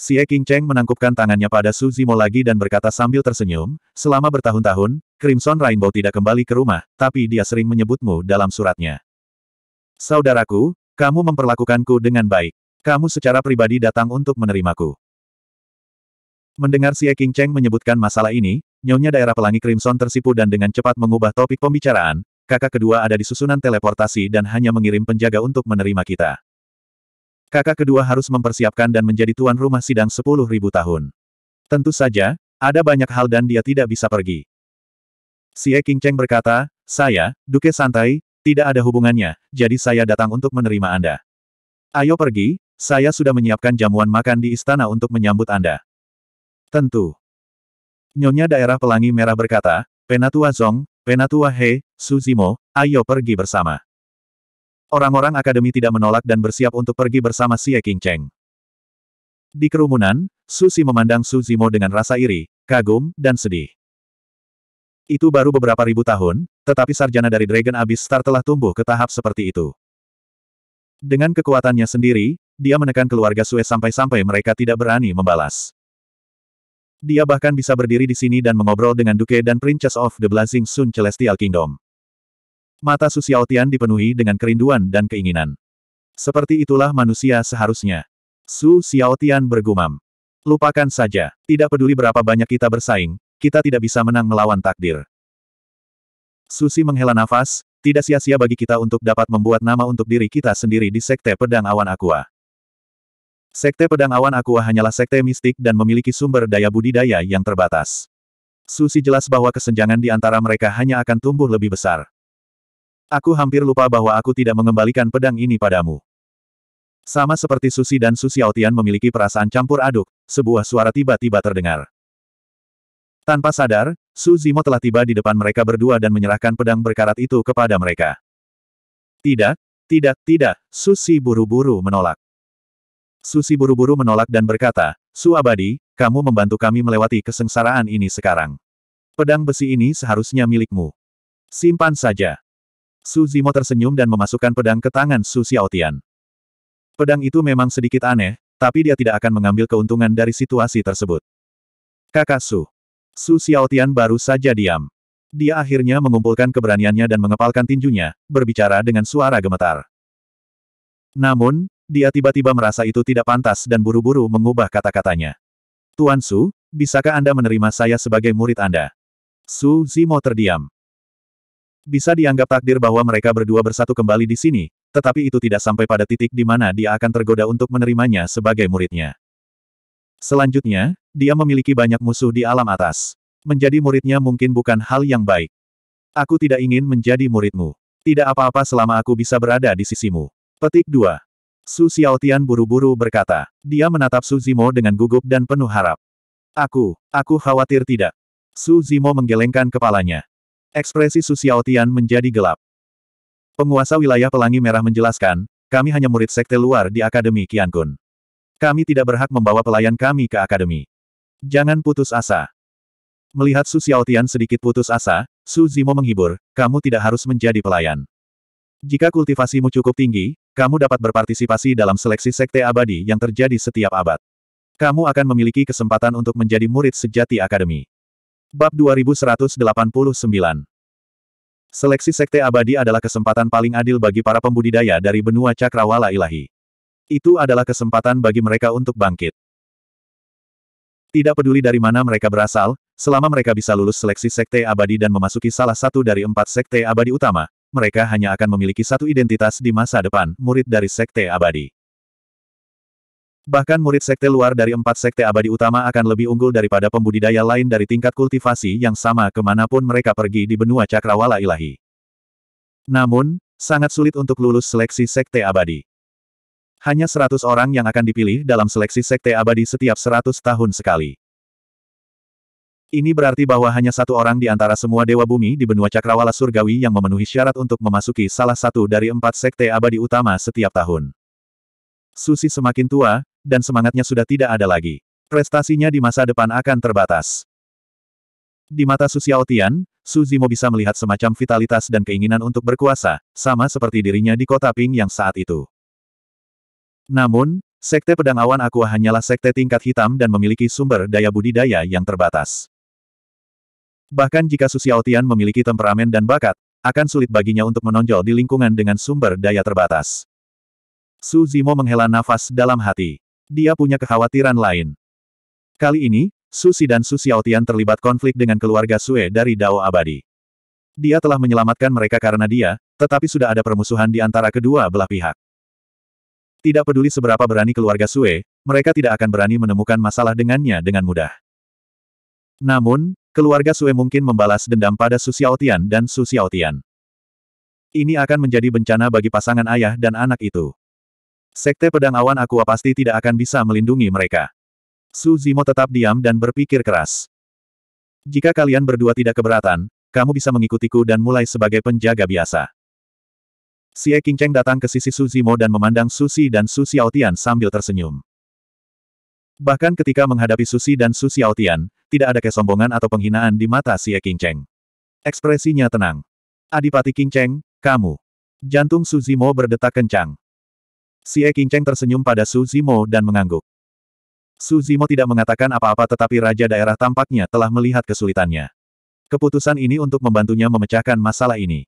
Xie King Cheng menangkupkan tangannya pada Su Zimo lagi dan berkata sambil tersenyum, selama bertahun-tahun, Crimson Rainbow tidak kembali ke rumah, tapi dia sering menyebutmu dalam suratnya. Saudaraku, kamu memperlakukanku dengan baik. Kamu secara pribadi datang untuk menerimaku. Mendengar Xie King Cheng menyebutkan masalah ini, nyonya daerah pelangi Crimson tersipu dan dengan cepat mengubah topik pembicaraan, kakak kedua ada di susunan teleportasi dan hanya mengirim penjaga untuk menerima kita kakak kedua harus mempersiapkan dan menjadi tuan rumah sidang sepuluh ribu tahun. Tentu saja, ada banyak hal dan dia tidak bisa pergi. Si King Cheng berkata, saya, Duke Santai, tidak ada hubungannya, jadi saya datang untuk menerima Anda. Ayo pergi, saya sudah menyiapkan jamuan makan di istana untuk menyambut Anda. Tentu. Nyonya daerah pelangi merah berkata, Penatua Zong, Penatua He, Suzimo, ayo pergi bersama. Orang-orang akademi tidak menolak dan bersiap untuk pergi bersama Xie King Di kerumunan, Susi memandang Su Zimo dengan rasa iri, kagum, dan sedih. Itu baru beberapa ribu tahun, tetapi sarjana dari Dragon Abyss Star telah tumbuh ke tahap seperti itu. Dengan kekuatannya sendiri, dia menekan keluarga Sue sampai-sampai mereka tidak berani membalas. Dia bahkan bisa berdiri di sini dan mengobrol dengan Duke dan Princess of the Blazing Sun Celestial Kingdom. Mata Su Xiaotian dipenuhi dengan kerinduan dan keinginan. Seperti itulah manusia seharusnya. Su Xiaotian bergumam. Lupakan saja, tidak peduli berapa banyak kita bersaing, kita tidak bisa menang melawan takdir. Susi menghela nafas, tidak sia-sia bagi kita untuk dapat membuat nama untuk diri kita sendiri di Sekte Pedang Awan Aqua. Sekte Pedang Awan Aqua hanyalah sekte mistik dan memiliki sumber daya budidaya yang terbatas. Susi jelas bahwa kesenjangan di antara mereka hanya akan tumbuh lebih besar. Aku hampir lupa bahwa aku tidak mengembalikan pedang ini padamu. Sama seperti Susi dan Susi Autian memiliki perasaan campur aduk, sebuah suara tiba-tiba terdengar. Tanpa sadar, Su Zimo telah tiba di depan mereka berdua dan menyerahkan pedang berkarat itu kepada mereka. Tidak, tidak, tidak, Susi buru-buru menolak. Susi buru-buru menolak dan berkata, Su Abadi, kamu membantu kami melewati kesengsaraan ini sekarang. Pedang besi ini seharusnya milikmu. Simpan saja. Su Zimo tersenyum dan memasukkan pedang ke tangan Su Xiaotian. Pedang itu memang sedikit aneh, tapi dia tidak akan mengambil keuntungan dari situasi tersebut. Kakak Su. Su Xiaotian baru saja diam. Dia akhirnya mengumpulkan keberaniannya dan mengepalkan tinjunya, berbicara dengan suara gemetar. Namun, dia tiba-tiba merasa itu tidak pantas dan buru-buru mengubah kata-katanya. Tuan Su, bisakah Anda menerima saya sebagai murid Anda? Su Zimo terdiam. Bisa dianggap takdir bahwa mereka berdua bersatu kembali di sini, tetapi itu tidak sampai pada titik di mana dia akan tergoda untuk menerimanya sebagai muridnya. Selanjutnya, dia memiliki banyak musuh di alam atas. Menjadi muridnya mungkin bukan hal yang baik. Aku tidak ingin menjadi muridmu. Tidak apa-apa selama aku bisa berada di sisimu. Petik 2. Su Xiaotian buru-buru berkata. Dia menatap Su Zimo dengan gugup dan penuh harap. Aku, aku khawatir tidak. Su Zimo menggelengkan kepalanya. Ekspresi Su Xiaotian menjadi gelap. Penguasa wilayah Pelangi Merah menjelaskan, kami hanya murid sekte luar di Akademi Qiankun. Kami tidak berhak membawa pelayan kami ke Akademi. Jangan putus asa. Melihat Su Xiaotian sedikit putus asa, Su Zimo menghibur, kamu tidak harus menjadi pelayan. Jika kultivasimu cukup tinggi, kamu dapat berpartisipasi dalam seleksi sekte abadi yang terjadi setiap abad. Kamu akan memiliki kesempatan untuk menjadi murid sejati akademi. Bab 2189 Seleksi Sekte Abadi adalah kesempatan paling adil bagi para pembudidaya dari benua cakrawala ilahi. Itu adalah kesempatan bagi mereka untuk bangkit. Tidak peduli dari mana mereka berasal, selama mereka bisa lulus seleksi Sekte Abadi dan memasuki salah satu dari empat Sekte Abadi utama, mereka hanya akan memiliki satu identitas di masa depan, murid dari Sekte Abadi. Bahkan murid sekte luar dari empat sekte abadi utama akan lebih unggul daripada pembudidaya lain dari tingkat kultivasi yang sama kemanapun mereka pergi di benua cakrawala ilahi. Namun, sangat sulit untuk lulus seleksi sekte abadi. Hanya seratus orang yang akan dipilih dalam seleksi sekte abadi setiap seratus tahun sekali. Ini berarti bahwa hanya satu orang di antara semua dewa bumi di benua cakrawala surgawi yang memenuhi syarat untuk memasuki salah satu dari empat sekte abadi utama setiap tahun. Susi semakin tua, dan semangatnya sudah tidak ada lagi. Prestasinya di masa depan akan terbatas. Di mata Su Xiaotian, Su Zimo bisa melihat semacam vitalitas dan keinginan untuk berkuasa, sama seperti dirinya di kota Ping yang saat itu. Namun, Sekte Pedang Awan Aqua hanyalah sekte tingkat hitam dan memiliki sumber daya budidaya yang terbatas. Bahkan jika Su Xiaotian memiliki temperamen dan bakat, akan sulit baginya untuk menonjol di lingkungan dengan sumber daya terbatas. Su Zimo menghela nafas dalam hati. Dia punya kekhawatiran lain. Kali ini, Susi dan Su Xiaotian terlibat konflik dengan keluarga Sue dari Dao Abadi. Dia telah menyelamatkan mereka karena dia, tetapi sudah ada permusuhan di antara kedua belah pihak. Tidak peduli seberapa berani keluarga Sue, mereka tidak akan berani menemukan masalah dengannya dengan mudah. Namun, keluarga Sue mungkin membalas dendam pada Su Xiaotian dan Su Xiaotian. Ini akan menjadi bencana bagi pasangan ayah dan anak itu. Sekte pedang awan aqua pasti tidak akan bisa melindungi mereka. Su Zimo tetap diam dan berpikir keras. Jika kalian berdua tidak keberatan, kamu bisa mengikutiku dan mulai sebagai penjaga biasa. Xie Qingcheng datang ke sisi Su Zimo dan memandang Susi dan Su Xiaotian sambil tersenyum. Bahkan ketika menghadapi Susi dan Su Xiaotian, tidak ada kesombongan atau penghinaan di mata Xie Qingcheng. Ekspresinya tenang. Adipati Qingcheng, kamu. Jantung Su Zimo berdetak kencang. Xie Qingcheng tersenyum pada Su Zimo dan mengangguk. Su Zimo tidak mengatakan apa-apa tetapi Raja Daerah tampaknya telah melihat kesulitannya. Keputusan ini untuk membantunya memecahkan masalah ini.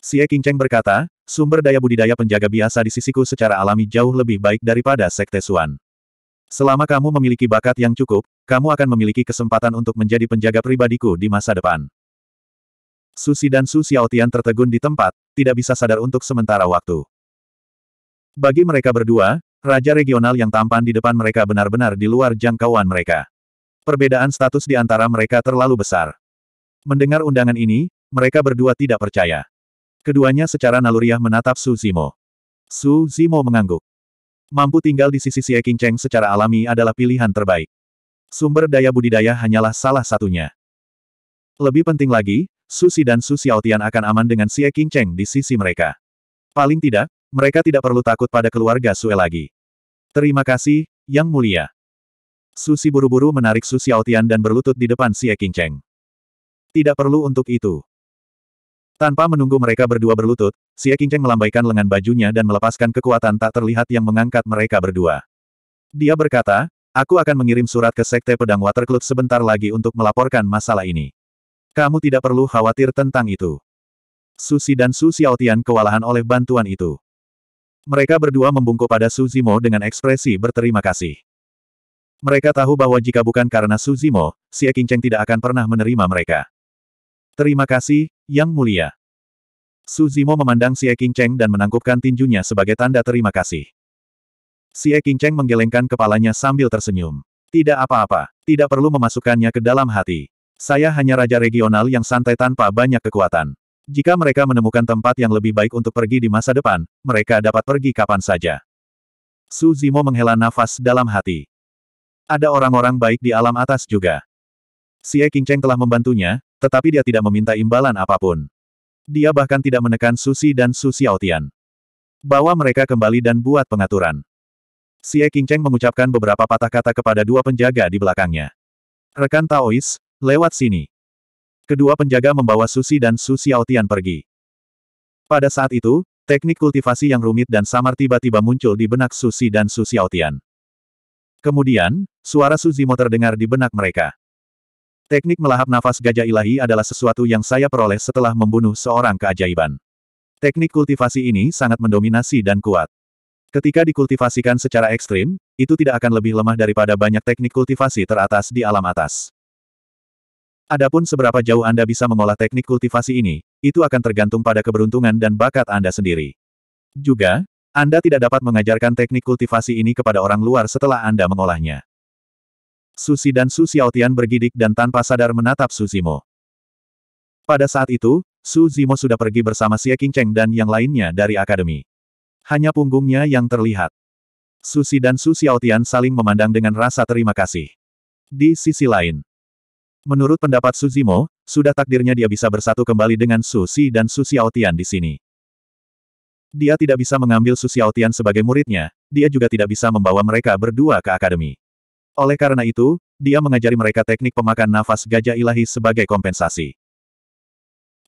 Xie Qingcheng berkata, sumber daya budidaya penjaga biasa di sisiku secara alami jauh lebih baik daripada Sekte Suan. Selama kamu memiliki bakat yang cukup, kamu akan memiliki kesempatan untuk menjadi penjaga pribadiku di masa depan. Susi dan Su Xiaotian tertegun di tempat, tidak bisa sadar untuk sementara waktu. Bagi mereka berdua, raja regional yang tampan di depan mereka benar-benar di luar jangkauan mereka. Perbedaan status di antara mereka terlalu besar. Mendengar undangan ini, mereka berdua tidak percaya. Keduanya secara naluriah menatap Su Zimo. Su Zimo mengangguk. Mampu tinggal di sisi Xie Qingcheng secara alami adalah pilihan terbaik. Sumber daya budidaya hanyalah salah satunya. Lebih penting lagi, Susi dan Su Xiaotian akan aman dengan Xie Qingcheng di sisi mereka. Paling tidak, mereka tidak perlu takut pada keluarga Sue lagi. Terima kasih, Yang Mulia. Susi buru-buru menarik Su Xiaotian dan berlutut di depan Xie Qingcheng. Tidak perlu untuk itu. Tanpa menunggu mereka berdua berlutut, Xie Qingcheng melambaikan lengan bajunya dan melepaskan kekuatan tak terlihat yang mengangkat mereka berdua. Dia berkata, aku akan mengirim surat ke Sekte Pedang Watercloud sebentar lagi untuk melaporkan masalah ini. Kamu tidak perlu khawatir tentang itu. Susi dan Su Xiaotian kewalahan oleh bantuan itu. Mereka berdua membungkuk pada Suzimo dengan ekspresi berterima kasih. Mereka tahu bahwa jika bukan karena Suzimo, Xie Qingcheng tidak akan pernah menerima mereka. Terima kasih, Yang Mulia. Suzimo memandang Xie Qingcheng dan menangkupkan tinjunya sebagai tanda terima kasih. Xie Qingcheng menggelengkan kepalanya sambil tersenyum. Tidak apa-apa, tidak perlu memasukkannya ke dalam hati. Saya hanya raja regional yang santai tanpa banyak kekuatan. Jika mereka menemukan tempat yang lebih baik untuk pergi di masa depan, mereka dapat pergi kapan saja. Su Zimo menghela nafas dalam hati. Ada orang-orang baik di alam atas juga. Si King Cheng telah membantunya, tetapi dia tidak meminta imbalan apapun. Dia bahkan tidak menekan Susi dan Su Xiaotian. Bawa mereka kembali dan buat pengaturan. Si King Cheng mengucapkan beberapa patah kata kepada dua penjaga di belakangnya. Rekan Taois, lewat sini. Kedua penjaga membawa Susi dan Susi Autian pergi. Pada saat itu, teknik kultivasi yang rumit dan samar tiba-tiba muncul di benak Susi dan Susi Autian. Kemudian, suara Suzimo terdengar di benak mereka. Teknik melahap nafas gajah ilahi adalah sesuatu yang saya peroleh setelah membunuh seorang keajaiban. Teknik kultivasi ini sangat mendominasi dan kuat. Ketika dikultivasikan secara ekstrim, itu tidak akan lebih lemah daripada banyak teknik kultivasi teratas di alam atas. Adapun seberapa jauh Anda bisa mengolah teknik kultivasi ini, itu akan tergantung pada keberuntungan dan bakat Anda sendiri. Juga, Anda tidak dapat mengajarkan teknik kultivasi ini kepada orang luar setelah Anda mengolahnya. Susi dan Su Xiaotian bergidik dan tanpa sadar menatap Su Zimo. Pada saat itu, Su Zimo sudah pergi bersama Xie Cheng dan yang lainnya dari akademi. Hanya punggungnya yang terlihat. Susi dan Su Xiaotian saling memandang dengan rasa terima kasih. Di sisi lain, Menurut pendapat Suzimo, sudah takdirnya dia bisa bersatu kembali dengan Su Si dan Su Xiaotian di sini. Dia tidak bisa mengambil Su Xiaotian sebagai muridnya, dia juga tidak bisa membawa mereka berdua ke akademi. Oleh karena itu, dia mengajari mereka teknik pemakan nafas gajah ilahi sebagai kompensasi.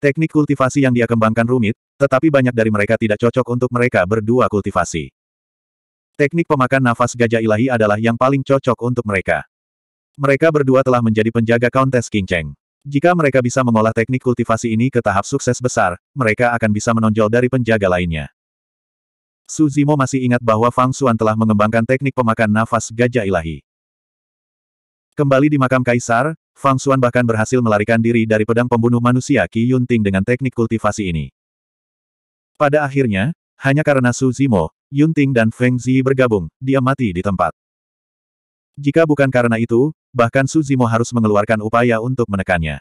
Teknik kultivasi yang dia kembangkan rumit, tetapi banyak dari mereka tidak cocok untuk mereka berdua kultivasi. Teknik pemakan nafas gajah ilahi adalah yang paling cocok untuk mereka. Mereka berdua telah menjadi penjaga Countess King Cheng. Jika mereka bisa mengolah teknik kultivasi ini ke tahap sukses besar, mereka akan bisa menonjol dari penjaga lainnya. Su Zimo masih ingat bahwa Fang Xuan telah mengembangkan teknik pemakan nafas gajah ilahi. Kembali di makam Kaisar, Fang Xuan bahkan berhasil melarikan diri dari pedang pembunuh manusia Qi Yunting dengan teknik kultivasi ini. Pada akhirnya, hanya karena Su Zimo, Yunting dan Feng Zi bergabung, dia mati di tempat. Jika bukan karena itu, bahkan Suzimo harus mengeluarkan upaya untuk menekannya.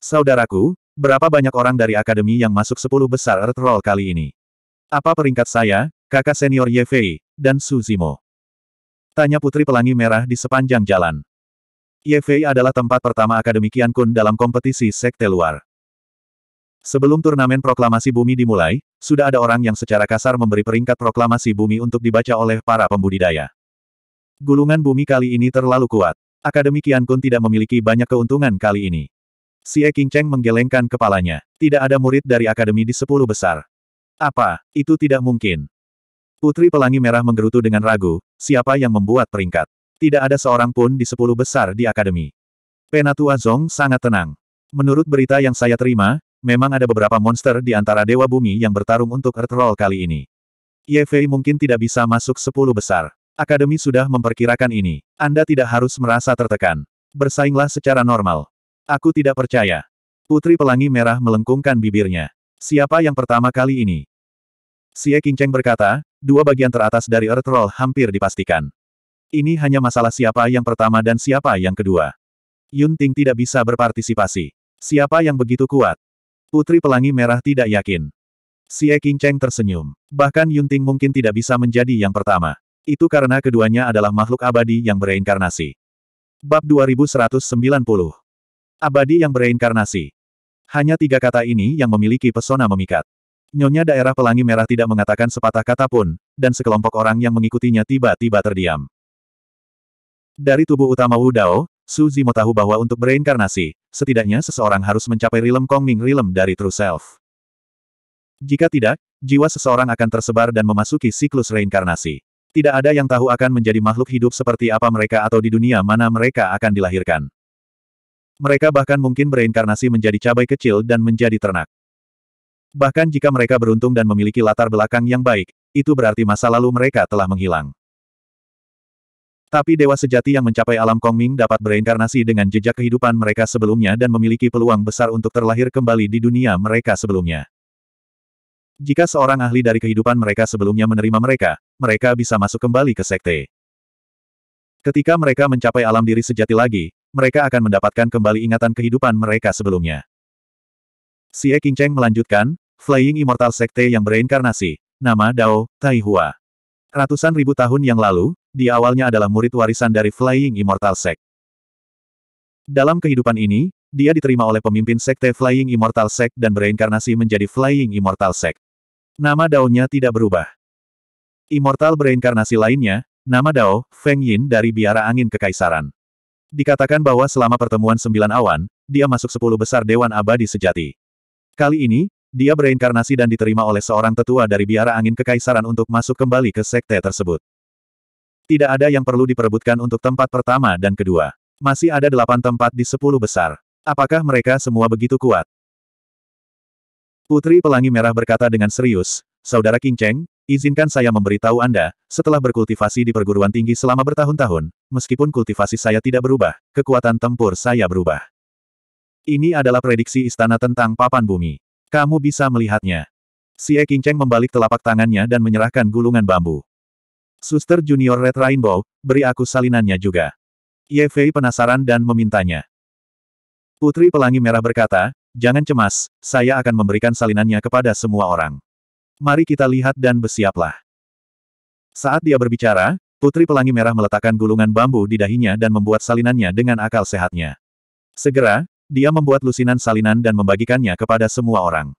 Saudaraku, berapa banyak orang dari akademi yang masuk 10 besar Earth Roll kali ini? Apa peringkat saya, kakak senior Yefei, dan Suzimo? Tanya Putri Pelangi Merah di sepanjang jalan. Yefei adalah tempat pertama Akademi Kian Kun dalam kompetisi sekte luar. Sebelum turnamen proklamasi bumi dimulai, sudah ada orang yang secara kasar memberi peringkat proklamasi bumi untuk dibaca oleh para pembudidaya. Gulungan bumi kali ini terlalu kuat. Akademi Kian Kun tidak memiliki banyak keuntungan kali ini. Si King Cheng menggelengkan kepalanya. Tidak ada murid dari akademi di sepuluh besar. Apa? Itu tidak mungkin. Putri Pelangi Merah menggerutu dengan ragu, siapa yang membuat peringkat. Tidak ada seorang pun di sepuluh besar di akademi. Penatua Zong sangat tenang. Menurut berita yang saya terima, memang ada beberapa monster di antara Dewa Bumi yang bertarung untuk Earth Roll kali ini. Ye Fei mungkin tidak bisa masuk sepuluh besar. Akademi sudah memperkirakan ini. Anda tidak harus merasa tertekan. Bersainglah secara normal. Aku tidak percaya. Putri Pelangi Merah melengkungkan bibirnya. Siapa yang pertama kali ini? Xie Qingcheng berkata, dua bagian teratas dari Earth Roll hampir dipastikan. Ini hanya masalah siapa yang pertama dan siapa yang kedua. Yun Ting tidak bisa berpartisipasi. Siapa yang begitu kuat? Putri Pelangi Merah tidak yakin. Xie Qingcheng tersenyum. Bahkan Yun Ting mungkin tidak bisa menjadi yang pertama. Itu karena keduanya adalah makhluk abadi yang bereinkarnasi. Bab 2190 Abadi yang bereinkarnasi Hanya tiga kata ini yang memiliki pesona memikat. Nyonya daerah pelangi merah tidak mengatakan sepatah kata pun, dan sekelompok orang yang mengikutinya tiba-tiba terdiam. Dari tubuh utama Wu Dao, Su Zimo tahu bahwa untuk bereinkarnasi, setidaknya seseorang harus mencapai rilem Kong Ming rilem dari True Self. Jika tidak, jiwa seseorang akan tersebar dan memasuki siklus reinkarnasi. Tidak ada yang tahu akan menjadi makhluk hidup seperti apa mereka atau di dunia mana mereka akan dilahirkan. Mereka bahkan mungkin bereinkarnasi menjadi cabai kecil dan menjadi ternak. Bahkan jika mereka beruntung dan memiliki latar belakang yang baik, itu berarti masa lalu mereka telah menghilang. Tapi dewa sejati yang mencapai alam Kongming dapat bereinkarnasi dengan jejak kehidupan mereka sebelumnya dan memiliki peluang besar untuk terlahir kembali di dunia mereka sebelumnya. Jika seorang ahli dari kehidupan mereka sebelumnya menerima mereka, mereka bisa masuk kembali ke sekte. Ketika mereka mencapai alam diri sejati lagi, mereka akan mendapatkan kembali ingatan kehidupan mereka sebelumnya. Si E King Cheng melanjutkan, Flying Immortal Sekte yang bereinkarnasi, nama Dao, Taihua. Ratusan ribu tahun yang lalu, di awalnya adalah murid warisan dari Flying Immortal Sek. Dalam kehidupan ini, dia diterima oleh pemimpin Sekte Flying Immortal Sek dan bereinkarnasi menjadi Flying Immortal Sek. Nama daunnya tidak berubah. Immortal bereinkarnasi lainnya, nama Dao, Feng Yin dari biara angin kekaisaran. Dikatakan bahwa selama pertemuan sembilan awan, dia masuk sepuluh besar Dewan Abadi Sejati. Kali ini, dia bereinkarnasi dan diterima oleh seorang tetua dari biara angin kekaisaran untuk masuk kembali ke sekte tersebut. Tidak ada yang perlu diperebutkan untuk tempat pertama dan kedua. Masih ada delapan tempat di sepuluh besar. Apakah mereka semua begitu kuat? Putri Pelangi Merah berkata dengan serius, Saudara King Cheng, izinkan saya memberitahu Anda, setelah berkultivasi di perguruan tinggi selama bertahun-tahun, meskipun kultivasi saya tidak berubah, kekuatan tempur saya berubah. Ini adalah prediksi istana tentang papan bumi. Kamu bisa melihatnya. Si E King Cheng membalik telapak tangannya dan menyerahkan gulungan bambu. Suster Junior Red Rainbow, beri aku salinannya juga. Ye Fei penasaran dan memintanya. Putri Pelangi Merah berkata, Jangan cemas, saya akan memberikan salinannya kepada semua orang. Mari kita lihat dan bersiaplah. Saat dia berbicara, Putri Pelangi Merah meletakkan gulungan bambu di dahinya dan membuat salinannya dengan akal sehatnya. Segera, dia membuat lusinan salinan dan membagikannya kepada semua orang.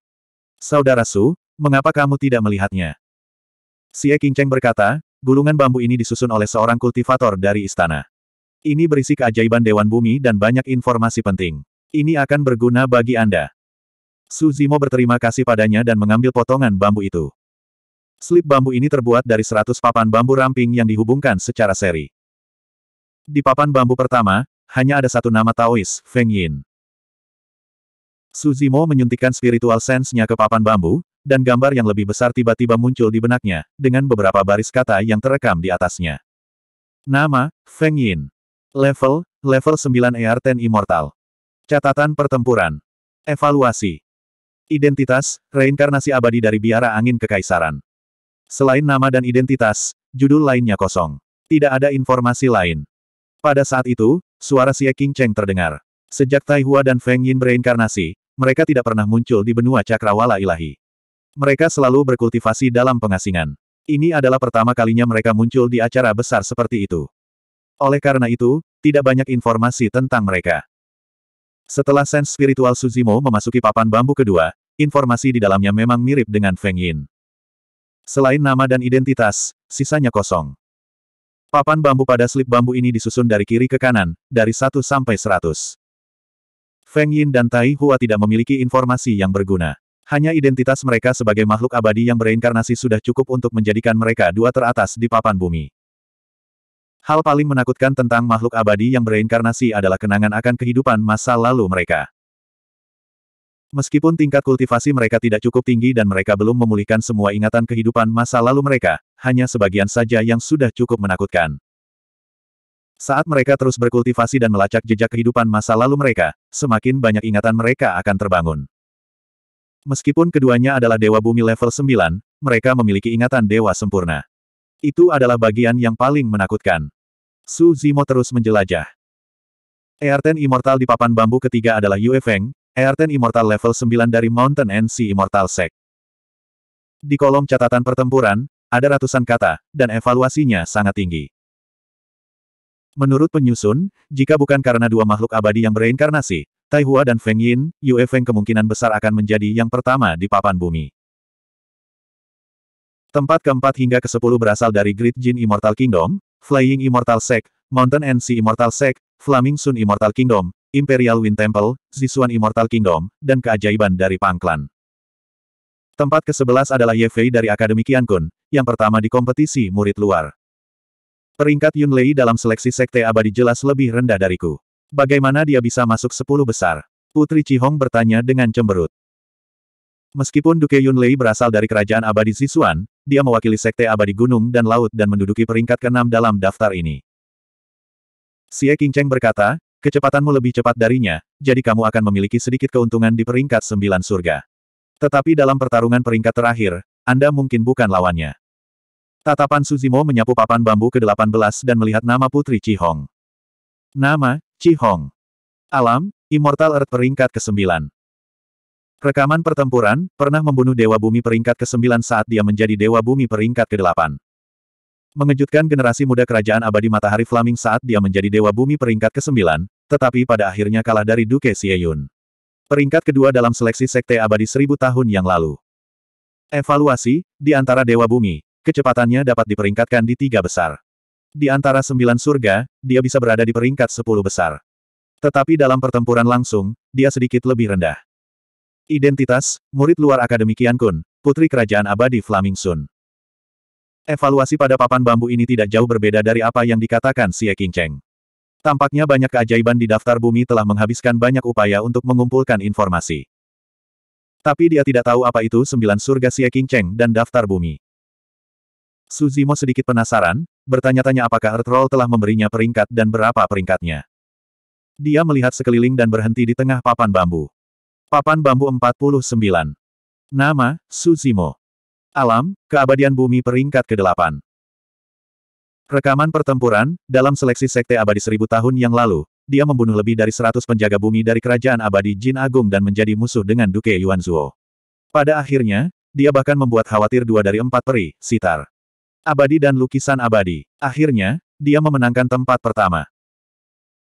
Saudara Su, mengapa kamu tidak melihatnya? Xie Qingcheng berkata, gulungan bambu ini disusun oleh seorang kultivator dari istana. Ini berisi keajaiban Dewan Bumi dan banyak informasi penting. Ini akan berguna bagi Anda. Suzimo berterima kasih padanya dan mengambil potongan bambu itu. Slip bambu ini terbuat dari 100 papan bambu ramping yang dihubungkan secara seri. Di papan bambu pertama, hanya ada satu nama Taois, Feng Yin. Suzimo menyuntikkan spiritual sense-nya ke papan bambu, dan gambar yang lebih besar tiba-tiba muncul di benaknya, dengan beberapa baris kata yang terekam di atasnya. Nama, Feng Yin. Level, level 9 ER 10 Immortal. Catatan pertempuran. Evaluasi. Identitas, reinkarnasi abadi dari biara angin kekaisaran. Selain nama dan identitas, judul lainnya kosong. Tidak ada informasi lain. Pada saat itu, suara Xie King Cheng terdengar. Sejak Tai Hua dan Feng Yin bereinkarnasi, mereka tidak pernah muncul di benua cakrawala ilahi. Mereka selalu berkultivasi dalam pengasingan. Ini adalah pertama kalinya mereka muncul di acara besar seperti itu. Oleh karena itu, tidak banyak informasi tentang mereka. Setelah sens spiritual Suzimo memasuki papan bambu kedua, informasi di dalamnya memang mirip dengan Feng Yin. Selain nama dan identitas, sisanya kosong. Papan bambu pada slip bambu ini disusun dari kiri ke kanan, dari 1 sampai 100. Feng Yin dan Tai Hua tidak memiliki informasi yang berguna. Hanya identitas mereka sebagai makhluk abadi yang bereinkarnasi sudah cukup untuk menjadikan mereka dua teratas di papan bumi. Hal paling menakutkan tentang makhluk abadi yang bereinkarnasi adalah kenangan akan kehidupan masa lalu mereka. Meskipun tingkat kultivasi mereka tidak cukup tinggi dan mereka belum memulihkan semua ingatan kehidupan masa lalu mereka, hanya sebagian saja yang sudah cukup menakutkan. Saat mereka terus berkultivasi dan melacak jejak kehidupan masa lalu mereka, semakin banyak ingatan mereka akan terbangun. Meskipun keduanya adalah dewa bumi level 9, mereka memiliki ingatan dewa sempurna. Itu adalah bagian yang paling menakutkan. Su Zimo terus menjelajah. Earten Immortal di papan bambu ketiga adalah Yue Feng, Earten Immortal level 9 dari Mountain and Sea Immortal Sect. Di kolom catatan pertempuran, ada ratusan kata, dan evaluasinya sangat tinggi. Menurut penyusun, jika bukan karena dua makhluk abadi yang bereinkarnasi, Taihua dan Feng Yin, Yue Feng kemungkinan besar akan menjadi yang pertama di papan bumi. Tempat keempat hingga ke-10 berasal dari Great Jin Immortal Kingdom, Flying Immortal Sect, Mountain and Sea Immortal Sect, Flaming Sun Immortal Kingdom, Imperial Wind Temple, Zisuan Immortal Kingdom, dan keajaiban dari Pangklan. Tempat ke-11 adalah Ye dari Akademi Kun, yang pertama di kompetisi murid luar. Peringkat Yun Lei dalam seleksi sekte abadi jelas lebih rendah dariku. Bagaimana dia bisa masuk 10 besar? Putri Cihong bertanya dengan cemberut. Meskipun Duke Yun Lei berasal dari kerajaan abadi Zisuan, dia mewakili Sekte Abadi Gunung dan Laut dan menduduki peringkat ke-6 dalam daftar ini. Xie Qingcheng berkata, kecepatanmu lebih cepat darinya, jadi kamu akan memiliki sedikit keuntungan di peringkat sembilan surga. Tetapi dalam pertarungan peringkat terakhir, Anda mungkin bukan lawannya. Tatapan Suzimo menyapu papan bambu ke-18 dan melihat nama Putri Cihong. Nama, Cihong. Alam, Immortal Earth peringkat ke-9. Rekaman pertempuran, pernah membunuh Dewa Bumi peringkat ke-9 saat dia menjadi Dewa Bumi peringkat ke-8. Mengejutkan generasi muda kerajaan abadi matahari Flaming saat dia menjadi Dewa Bumi peringkat ke-9, tetapi pada akhirnya kalah dari Duke Sieyun. Peringkat kedua dalam seleksi Sekte Abadi seribu tahun yang lalu. Evaluasi, di antara Dewa Bumi, kecepatannya dapat diperingkatkan di tiga besar. Di antara sembilan surga, dia bisa berada di peringkat sepuluh besar. Tetapi dalam pertempuran langsung, dia sedikit lebih rendah. Identitas, murid luar Akademi Kian Kun, Putri Kerajaan Abadi Flaming Sun. Evaluasi pada papan bambu ini tidak jauh berbeda dari apa yang dikatakan Si King Cheng. Tampaknya banyak keajaiban di daftar bumi telah menghabiskan banyak upaya untuk mengumpulkan informasi. Tapi dia tidak tahu apa itu sembilan surga Si King Cheng dan daftar bumi. Suzimo sedikit penasaran, bertanya-tanya apakah Earth Roll telah memberinya peringkat dan berapa peringkatnya. Dia melihat sekeliling dan berhenti di tengah papan bambu. Papan Bambu 49. Nama, Suzimo. Alam, Keabadian Bumi Peringkat ke-8. Rekaman pertempuran, dalam seleksi Sekte Abadi Seribu Tahun yang lalu, dia membunuh lebih dari seratus penjaga bumi dari Kerajaan Abadi Jin Agung dan menjadi musuh dengan Duke Yuanzuo. Pada akhirnya, dia bahkan membuat khawatir dua dari empat peri, Sitar. Abadi dan lukisan abadi. Akhirnya, dia memenangkan tempat pertama.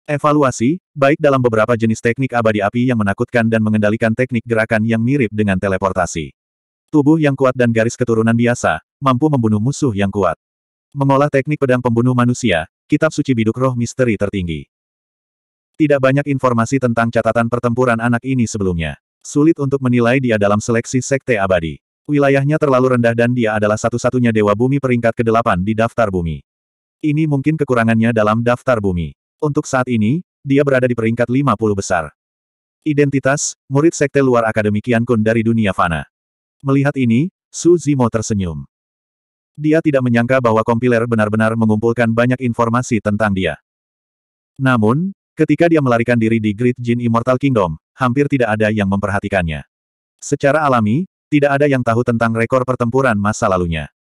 Evaluasi, baik dalam beberapa jenis teknik abadi api yang menakutkan dan mengendalikan teknik gerakan yang mirip dengan teleportasi. Tubuh yang kuat dan garis keturunan biasa, mampu membunuh musuh yang kuat. Mengolah teknik pedang pembunuh manusia, kitab suci biduk roh misteri tertinggi. Tidak banyak informasi tentang catatan pertempuran anak ini sebelumnya. Sulit untuk menilai dia dalam seleksi sekte abadi. Wilayahnya terlalu rendah dan dia adalah satu-satunya dewa bumi peringkat ke-8 di daftar bumi. Ini mungkin kekurangannya dalam daftar bumi. Untuk saat ini, dia berada di peringkat 50 besar. Identitas, murid sekte luar Akademi Kun dari dunia fana. Melihat ini, Su Zimo tersenyum. Dia tidak menyangka bahwa kompiler benar-benar mengumpulkan banyak informasi tentang dia. Namun, ketika dia melarikan diri di Great Jin Immortal Kingdom, hampir tidak ada yang memperhatikannya. Secara alami, tidak ada yang tahu tentang rekor pertempuran masa lalunya.